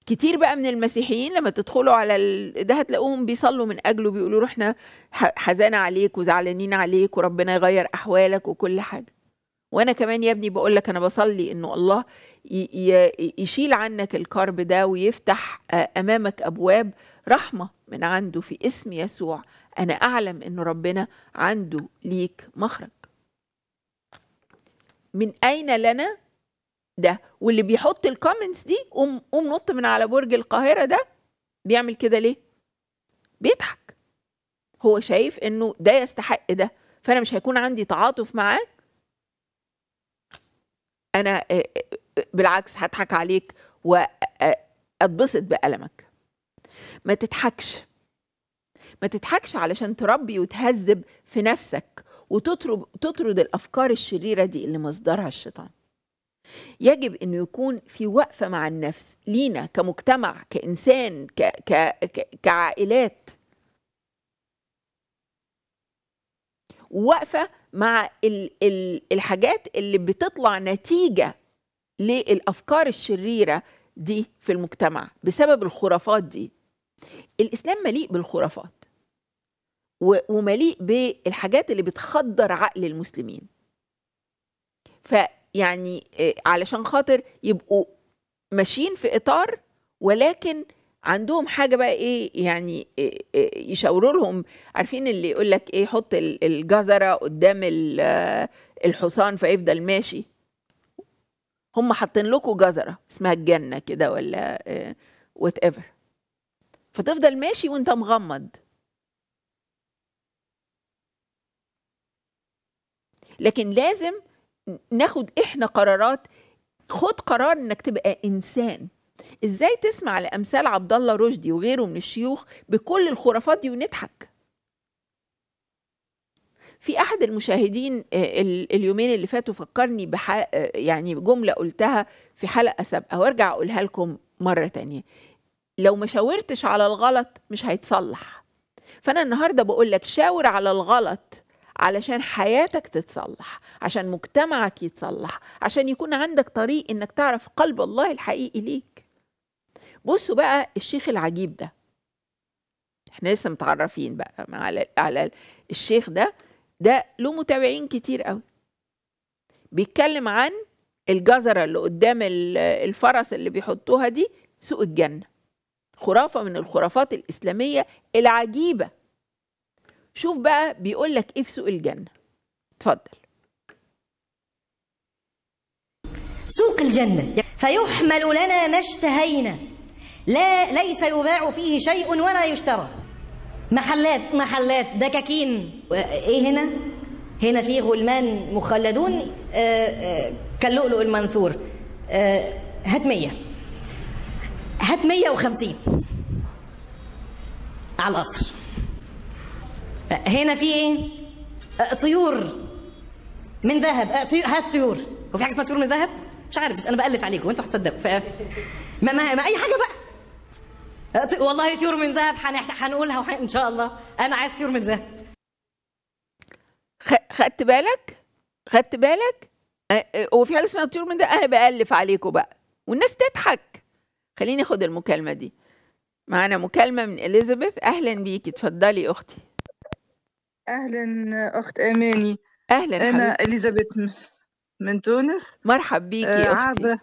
كتير بقى من المسيحيين لما تدخلوا على ال... ده هتلاقوهم بيصلوا من اجله بيقولوا احنا حزانة عليك وزعلانين عليك وربنا يغير احوالك وكل حاجه وانا كمان يا ابني بقول لك انا بصلي انه الله يشيل عنك الكرب ده ويفتح آه، امامك ابواب رحمه من عنده في اسم يسوع انا اعلم ان ربنا عنده ليك مخرج من اين لنا ده واللي بيحط الكومنتس دي قوم قوم نط من على برج القاهره ده بيعمل كده ليه؟ بيضحك هو شايف انه ده يستحق ده فانا مش هيكون عندي تعاطف معاك انا آه، آه، آه، بالعكس هضحك عليك واتبسط بألمك ما تضحكش ما تضحكش علشان تربي وتهذب في نفسك وتطرد الافكار الشريره دي اللي مصدرها الشيطان يجب انه يكون في وقفه مع النفس لينا كمجتمع كانسان ك... ك... كعائلات وقفه مع ال... ال... الحاجات اللي بتطلع نتيجه للافكار الشريره دي في المجتمع بسبب الخرافات دي الاسلام مليء بالخرافات ومليء بالحاجات اللي بتخدر عقل المسلمين ف يعني آه، علشان خاطر يبقوا ماشيين في اطار ولكن عندهم حاجه بقى ايه يعني آه، آه، يشاوروا لهم عارفين اللي يقول لك ايه حط الجزره قدام الحصان فيفضل ماشي هم حاطين لكم جزره اسمها الجنه كده ولا وات ايفر فتفضل ماشي وانت مغمض لكن لازم ناخد احنا قرارات خد قرار انك تبقى انسان ازاي تسمع لامثال عبد الله رشدي وغيره من الشيوخ بكل الخرافات دي ونضحك في احد المشاهدين آه، اليومين اللي فاتوا فكرني بح آه، يعني جمله قلتها في حلقه سابقه وارجع اقولها لكم مره تانية لو ما شاورتش على الغلط مش هيتصلح فانا النهارده بقول لك شاور على الغلط علشان حياتك تتصلح عشان مجتمعك يتصلح عشان يكون عندك طريق انك تعرف قلب الله الحقيقي ليك بصوا بقى الشيخ العجيب ده احنا لسه متعرفين بقى على على الشيخ ده ده له متابعين كتير قوي بيتكلم عن الجزرة اللي قدام الفرس اللي بيحطوها دي سوق الجنة خرافة من الخرافات الإسلامية العجيبة شوف بقى بيقول لك ايه في سوق الجنه اتفضل سوق الجنه فيحمل لنا ما اشتهينا لا ليس يباع فيه شيء ولا يشترى محلات محلات دكاكين ايه هنا هنا في غلمان مخلدون آه، آه، كاللؤلؤ المنثور هات 100 هات 150 على القصر هنا في ايه أه، طيور من ذهب أه، هات طيور هو في حاجه اسمها طيور من ذهب مش عارف بس انا بالف عليكم وانتوا هتصدقوا ف... ما, ما, ما اي حاجه بقى أه، والله طيور من ذهب هنقولها وح... ان شاء الله انا عايز طيور من ذهب خ... خدت بالك خدت بالك هو في حاجه اسمها طيور من ذهب انا بالف عليكم بقى والناس تضحك خليني اخد المكالمه دي معانا مكالمه من اليزابيث اهلا بيكي اتفضلي اختي أهلا أخت أماني أهلا أنا حبيبتي إليزابيث من تونس مرحب بيكي آه عابرة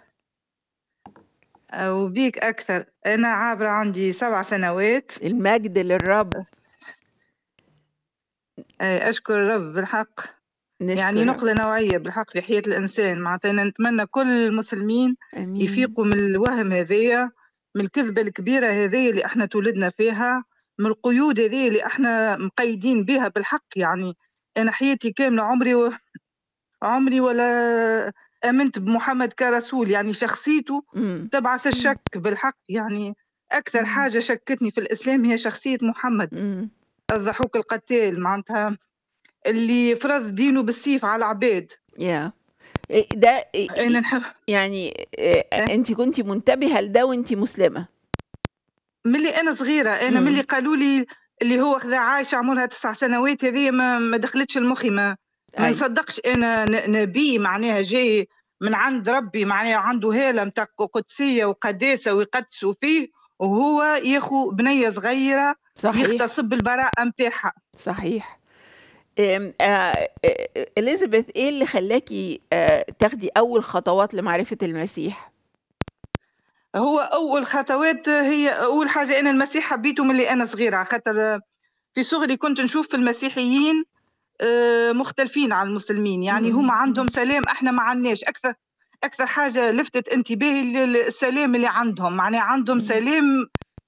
آه، وبيك أكثر أنا عابرة عندي سبع سنوات المجد للرب آه، أشكر الرب بالحق يعني نشكر يعني نقلة نوعية بالحق في حياة الإنسان معناتها نتمنى كل المسلمين أمين. يفيقوا من الوهم هذايا من الكذبة الكبيرة هذه اللي احنا تولدنا فيها من القيود هذه اللي احنا مقيدين بها بالحق يعني انا حياتي كامله عمري و... عمري ولا امنت بمحمد كرسول يعني شخصيته تبعث الشك بالحق يعني اكثر حاجه شكتني في الاسلام هي شخصيه محمد الضحوك القتال معناتها اللي فرض دينه بالسيف على العباد yeah. إيه، ده إيه، إيه، يعني انت كنت منتبهه لده وانت مسلمه ملي انا صغيره انا نعم. ملي قالوا لي اللي هو خذا عايش عمرها تسع سنوات هذه ما دخلتش المخي ما ما نصدقش انا نبي معناها جاي من عند ربي معناها عنده هاله نتاع قدسيه وقداسه ويقدسوا فيه وهو ياخو بنيه صغيره صحيح يغتصب البراءه نتاعها صحيح آه، آه، اليزابيث ايه اللي خلاكي آه، تاخدي اول خطوات لمعرفه المسيح هو اول خطوات هي اول حاجه انا المسيح حبيته من اللي انا صغيره خاطر في صغري كنت نشوف في المسيحيين آه، مختلفين عن المسلمين يعني هم عندهم سلام احنا ما عندناش اكثر اكثر حاجه لفتت انتباهي السلام اللي عندهم معناها عندهم سلام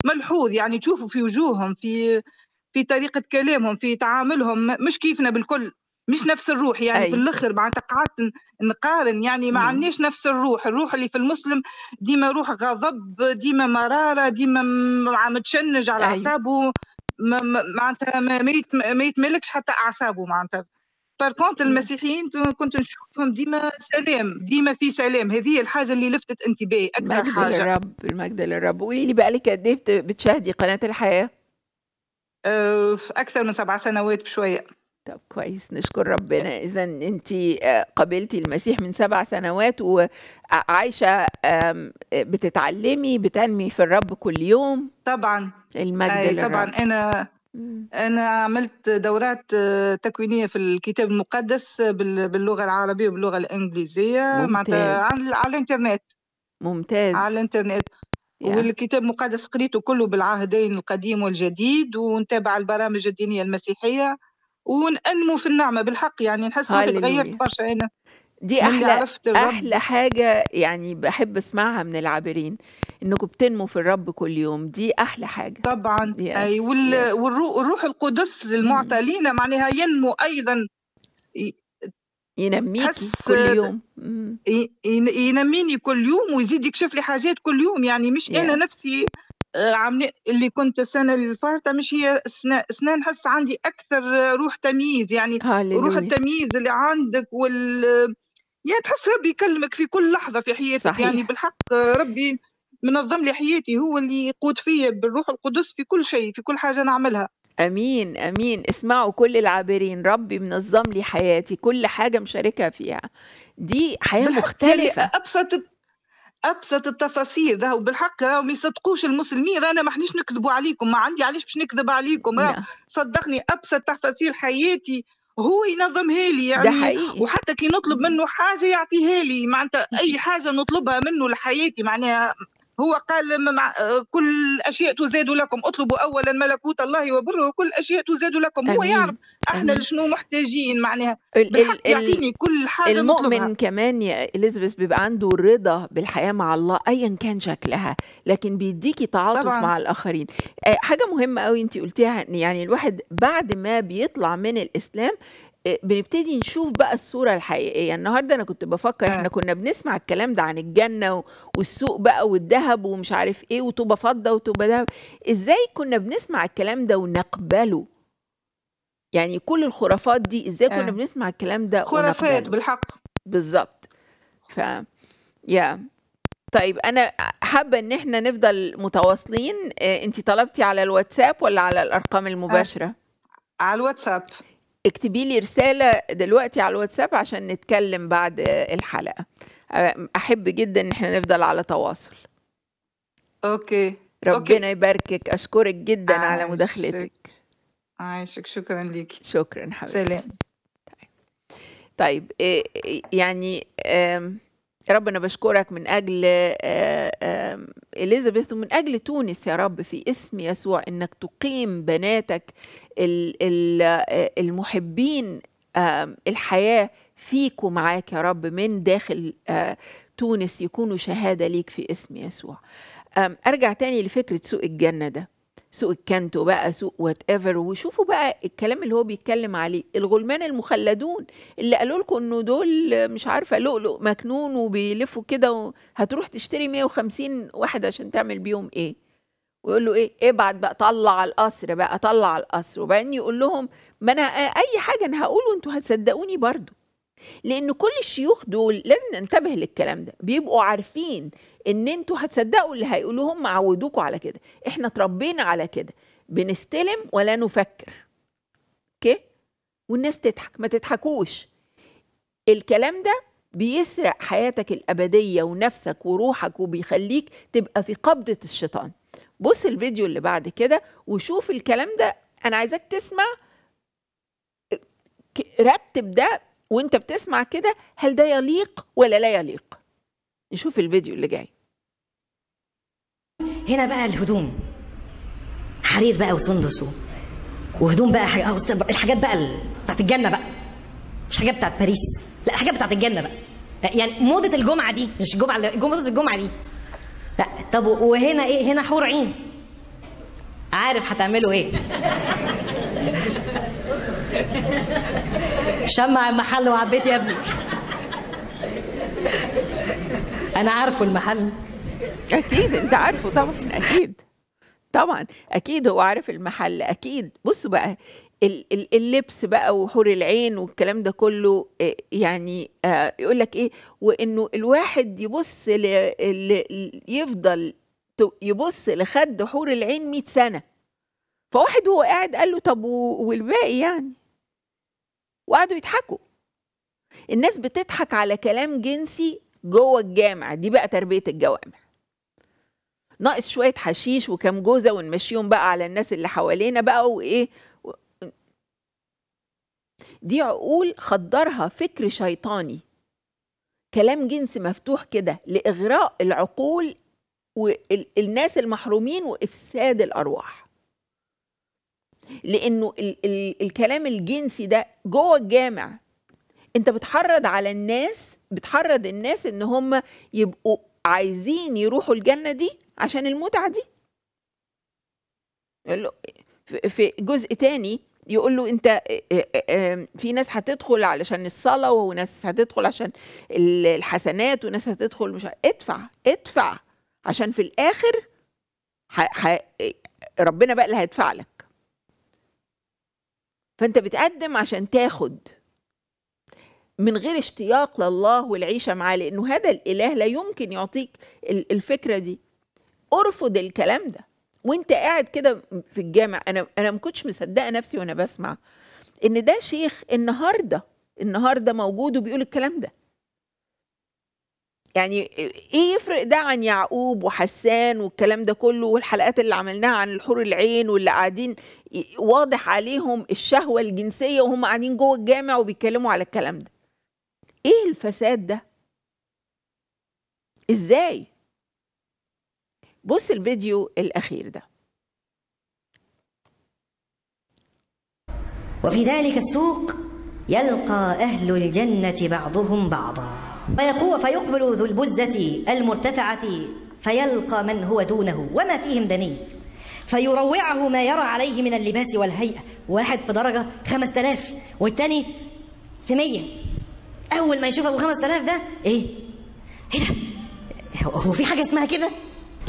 ملحوظ يعني تشوفوا في وجوههم في في طريقه كلامهم في تعاملهم مش كيفنا بالكل مش نفس الروح يعني أي. في الاخر معناتها قعدت نقارن يعني ما عندناش نفس الروح الروح اللي في المسلم ديما روح غضب ديما مراره ديما متشنج على اعصابه معناتها ما يتملكش حتى اعصابه معناتها بار المسيحيين كنت نشوفهم ديما سلام ديما في سلام هذه الحاجه اللي لفتت انتباهي اكثر المجد حاجه المجد للرب المجد للرب قولي لي بقالك قد ايه بتشاهدي قناه الحياه؟ أه، اكثر من سبع سنوات بشويه طب كويس نشكر ربنا اذا انت آه، قابلتي المسيح من سبع سنوات وعايشه آه، بتتعلمي بتنمي في الرب كل يوم طبعا المجد أي للرب. طبعا انا انا عملت دورات آه، تكوينيه في الكتاب المقدس باللغه العربيه وباللغه الانجليزيه معناتها على الانترنت ممتاز على الانترنت Yeah. والكتاب المقدس قريته كله بالعهدين القديم والجديد ونتابع البرامج الدينية المسيحية وننمو في النعمه بالحق يعني نحس روحي تغيرت برشا انا دي احلى احلى حاجه يعني بحب اسمعها من العابرين انكم بتنموا في الرب كل يوم دي احلى حاجه طبعا اي وال... والروح القدس المعطى لينا معناها ينمو ايضا ينميك كل يوم ينميني كل يوم ويزيد يكشف لي حاجات كل يوم يعني مش انا نفسي عم اللي كنت السنه اللي فاتت مش هي اسنان نحس عندي اكثر روح تمييز يعني هاللوني. روح التمييز اللي عندك وال يعني تحس ربي يكلمك في كل لحظه في حياتك صحيح. يعني بالحق ربي منظم لي حياتي هو اللي يقود فيا بالروح القدس في كل شيء في كل حاجه نعملها امين امين اسمعوا كل العابرين ربي منظم لي حياتي كل حاجه مشاركها فيها دي حياه مختلفه ابسط ابسط التفاصيل راهو بالحق راهو ما يصدقوش المسلمين رانا ما حنيش نكذبوا عليكم ما عندي علاش باش نكذب عليكم نعم. صدقني ابسط تفاصيل حياتي هو ينظمها لي يعني ده حقيقي. وحتى كي نطلب منه حاجه يعطيها لي معناتها اي حاجه نطلبها منه لحياتي معناها هو قال مع كل الاشياء تزاد لكم اطلبوا اولا ملكوت الله وبره كل الاشياء تزاد لكم أمين. هو يعرف احنا شنو محتاجين معناها يعطيني كل حاجه المؤمن نطلبها. كمان يا اليزابيث بيبقى عنده رضا بالحياه مع الله ايا كان شكلها لكن بيديكي تعاطف طبعاً. مع الاخرين آه، حاجه مهمه قوي انت قلتيها يعني الواحد بعد ما بيطلع من الاسلام بنبتدي نشوف بقى الصوره الحقيقيه النهارده انا كنت بفكر آه. احنا كنا بنسمع الكلام ده عن الجنه والسوق بقى والذهب ومش عارف ايه وطوبه فضه وطوبه ذهب ازاي كنا بنسمع الكلام ده ونقبله يعني كل الخرافات دي ازاي كنا آه. بنسمع الكلام ده خرافات بالحق بالظبط ف يا طيب انا حابه ان احنا نفضل متواصلين آه، انت طلبتي على الواتساب ولا على الارقام المباشره على الواتساب اكتبي لي رسالة دلوقتي على الواتساب عشان نتكلم بعد الحلقة أحب جدا إن احنا نفضل على تواصل أوكي ربنا أوكي. يباركك أشكرك جدا عايشك. على مداخلتك عايشك شكرا ليكي شكرا حبيبتي سلام طيب, طيب، إيه، إيه، يعني يا رب أنا بشكرك من أجل آه، آه، إليزابيث ومن أجل تونس يا رب في اسم يسوع إنك تقيم بناتك آه، المحبين الحياة فيك ومعاك يا رب من داخل تونس يكونوا شهادة ليك في اسم يسوع أرجع تاني لفكرة سوق الجنة ده سوق الكانتو بقى سوق وات ايفر وشوفوا بقى الكلام اللي هو بيتكلم عليه الغلمان المخلدون اللي قالوا لكم انه دول مش عارفه لؤلؤ مكنون وبيلفوا كده هتروح تشتري 150 واحد عشان تعمل بيهم ايه ويقول له ايه ابعت إيه بقى طلع على القصر بقى طلع على القصر وبعدين يقول لهم ما انا اي حاجه انا هقوله انتوا هتصدقوني برضو لان كل الشيوخ دول لازم ننتبه للكلام ده بيبقوا عارفين ان انتوا هتصدقوا اللي هيقولوهم عودوكوا على كده احنا اتربينا على كده بنستلم ولا نفكر اوكي والناس تضحك ما تضحكوش الكلام ده بيسرق حياتك الابديه ونفسك وروحك وبيخليك تبقى في قبضه الشيطان بص الفيديو اللي بعد كده وشوف الكلام ده انا عايزاك تسمع رتب ده وانت بتسمع كده هل ده يليق ولا لا يليق نشوف الفيديو اللي جاي هنا بقى الهدوم حرير بقى وسندس وهدوم بقى حاجة الحاجات بقى بتاعت الجنه بقى مش حاجات بتاعت باريس لا حاجات بتاعت الجنه بقى يعني موضه الجمعه دي مش الجمعه موضه الجمعه دي لا طب وهنا ايه هنا حور عين عارف هتعملوا ايه شمع المحل وعبيت يا ابني انا عارفه المحل اكيد انت عارفه طبعا اكيد طبعا اكيد هو عارف المحل اكيد بص بقى اللبس بقى وحور العين والكلام ده كله آه، يعني آه، يقول لك ايه وانه الواحد يبص ل... ل... يفضل يبص لخد حور العين 100 سنه فواحد وهو قاعد قال له طب والباقي يعني وقعدوا يضحكوا الناس بتضحك على كلام جنسي جوه الجامع دي بقى تربيه الجوامع ناقص شويه حشيش وكم جوزه ونمشيهم بقى على الناس اللي حوالينا بقى وايه دي عقول خدرها فكر شيطاني كلام جنسي مفتوح كده لاغراء العقول والناس المحرومين وافساد الارواح لانه ال- ال- الكلام الجنسي ده جوه الجامع انت بتحرض على الناس بتحرض الناس ان هم يبقوا عايزين يروحوا الجنه دي عشان المتعة دي يقول له في جزء تاني يقول له انت آه، آه، في ناس هتدخل علشان الصلاه وناس هتدخل عشان الحسنات وناس هتدخل مش ادفع ادفع عشان في الاخر ح... ح... ربنا بقى اللي هيدفع لك فانت بتقدم عشان تاخد من غير اشتياق لله والعيشه معاه لانه هذا الاله لا يمكن يعطيك الفكره دي ارفض الكلام ده وانت قاعد كده في الجامع انا انا ما كنتش مصدقه نفسي وانا بسمع ان ده شيخ النهارده النهارده موجود وبيقول الكلام ده يعني ايه يفرق ده عن يعقوب وحسان والكلام ده كله والحلقات اللي عملناها عن الحور العين واللي قاعدين واضح عليهم الشهوه الجنسيه وهم قاعدين جوه الجامع وبيتكلموا على الكلام ده ايه الفساد ده ازاي بص الفيديو الأخير ده وفي ذلك السوق يلقى أهل الجنة بعضهم بعضا فيقول فيقبل ذو البزة المرتفعة فيلقى من هو دونه وما فيهم دني فيروعه ما يرى عليه من اللباس والهيئة واحد في درجة 5000 آلاف والتاني في مية أول ما يشوف أبو 5000 ده إيه؟ إيه ده؟ هو في حاجة اسمها كده؟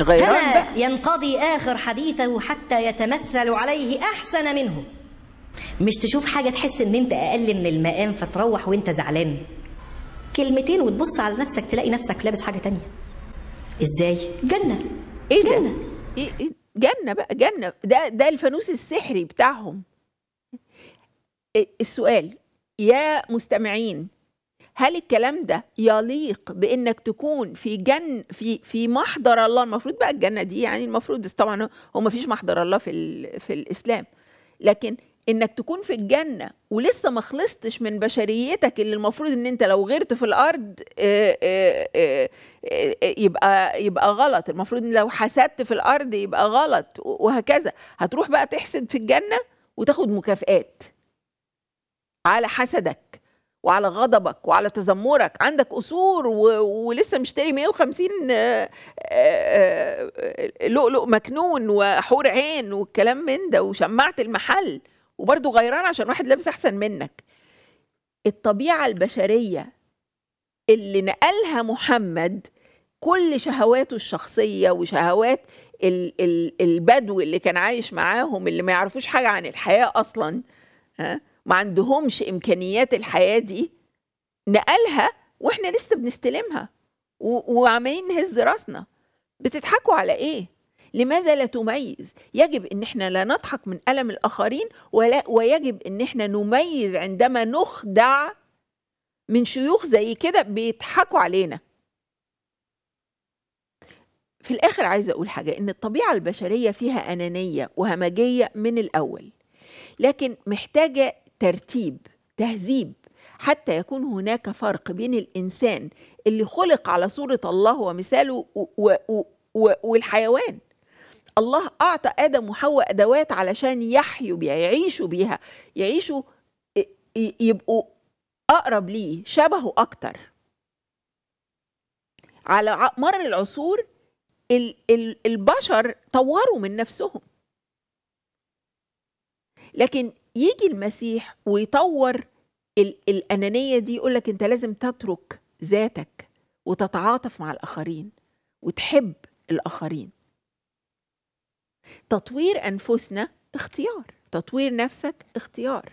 فلا ينقضي آخر حديثه حتى يتمثل عليه أحسن منه مش تشوف حاجة تحس إن أنت أقل من المقام فتروح وأنت زعلان كلمتين وتبص على نفسك تلاقي نفسك لابس حاجة تانية إزاي؟ جنة إيه ده؟ جنة إيه، إيه، جنة بقى جنة ده ده الفانوس السحري بتاعهم إيه، السؤال يا مستمعين هل الكلام ده يليق بانك تكون في جن في في محضر الله المفروض بقى الجنه دي يعني المفروض بس طبعا هو ما فيش محضر الله في في الاسلام لكن انك تكون في الجنه ولسه ما خلصتش من بشريتك اللي المفروض ان انت لو غيرت في الارض يبقى يبقى غلط المفروض ان لو حسدت في الارض يبقى غلط وهكذا هتروح بقى تحسد في الجنه وتاخد مكافئات على حسدك وعلى غضبك وعلى تذمرك عندك قصور و... ولسه مشتري 150 آه، آه، آه، لؤلؤ مكنون وحور عين والكلام من ده وشمعت المحل وبرضه غيران عشان واحد لابس احسن منك الطبيعه البشريه اللي نقلها محمد كل شهواته الشخصيه وشهوات ال... ال... البدو اللي كان عايش معاهم اللي ما يعرفوش حاجه عن الحياه اصلا ها ما عندهمش امكانيات الحياه دي نقلها واحنا لسه بنستلمها وعمالين نهز راسنا بتضحكوا على ايه لماذا لا تميز يجب ان احنا لا نضحك من الم الاخرين ولا ويجب ان احنا نميز عندما نخدع من شيوخ زي كده بيضحكوا علينا في الاخر عايزه اقول حاجه ان الطبيعه البشريه فيها انانيه وهمجيه من الاول لكن محتاجه ترتيب تهذيب حتى يكون هناك فرق بين الانسان اللي خلق على صوره الله ومثاله و و و والحيوان الله اعطى ادم وحواء ادوات علشان يحيوا بيها يعيشوا بيها يعيشوا يبقوا اقرب ليه شبهه اكتر على مر العصور البشر طوروا من نفسهم لكن يجي المسيح ويطور ال- الأنانية دي يقول لك أنت لازم تترك ذاتك وتتعاطف مع الآخرين وتحب الآخرين تطوير أنفسنا اختيار تطوير نفسك اختيار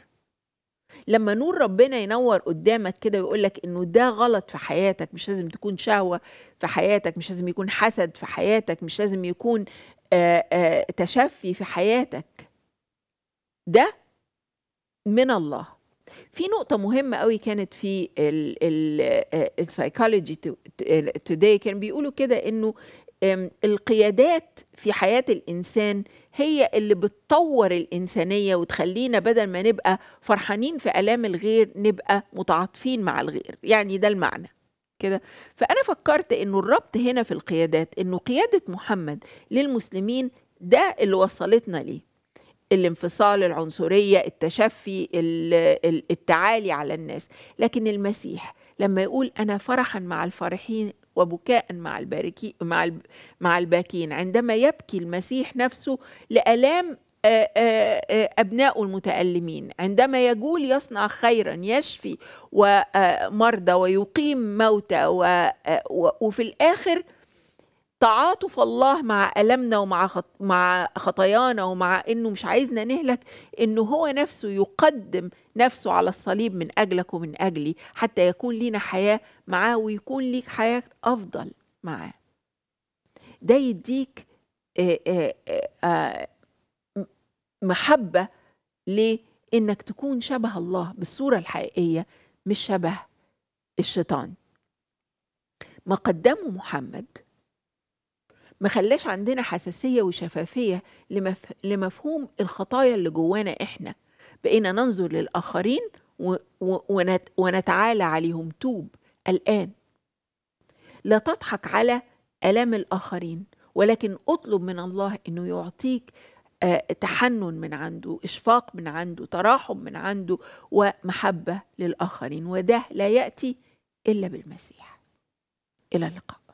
لما نور ربنا ينور قدامك كده ويقول لك انه ده غلط في حياتك مش لازم تكون شهوه في حياتك مش لازم يكون حسد في حياتك مش لازم يكون آآ آآ تشفي في حياتك ده من الله في نقطة مهمة قوي كانت في السايكولوجي آه، توداي آه، كان بيقولوا كده انه القيادات في حياة الإنسان هي اللي بتطور الإنسانية وتخلينا بدل ما نبقى فرحانين في ألام الغير نبقى متعاطفين مع الغير يعني ده المعنى كده فأنا فكرت إنه الربط هنا في القيادات إنه قيادة محمد للمسلمين ده اللي وصلتنا ليه الانفصال العنصرية التشفي التعالي على الناس لكن المسيح لما يقول أنا فرحا مع الفرحين وبكاء مع الباركي مع مع الباكين عندما يبكي المسيح نفسه لآلام أبناء المتألمين عندما يقول يصنع خيرا يشفي ومرضى ويقيم موتى وفي الآخر تعاطف الله مع ألمنا ومع خط... مع خطايانا ومع إنه مش عايزنا نهلك إنه هو نفسه يقدم نفسه على الصليب من أجلك ومن أجلي حتى يكون لينا حياة معاه ويكون ليك حياة أفضل معاه ده يديك محبة لإنك تكون شبه الله بالصورة الحقيقية مش شبه الشيطان ما قدمه محمد ما خلاش عندنا حساسية وشفافية لمف... لمفهوم الخطايا اللي جوانا إحنا بقينا ننظر للآخرين و... و... ونت... ونتعالى عليهم توب الآن لا تضحك على آلام الآخرين ولكن اطلب من الله أنه يعطيك آه، تحنن من عنده إشفاق من عنده تراحم من عنده ومحبة للآخرين وده لا يأتي إلا بالمسيح إلى اللقاء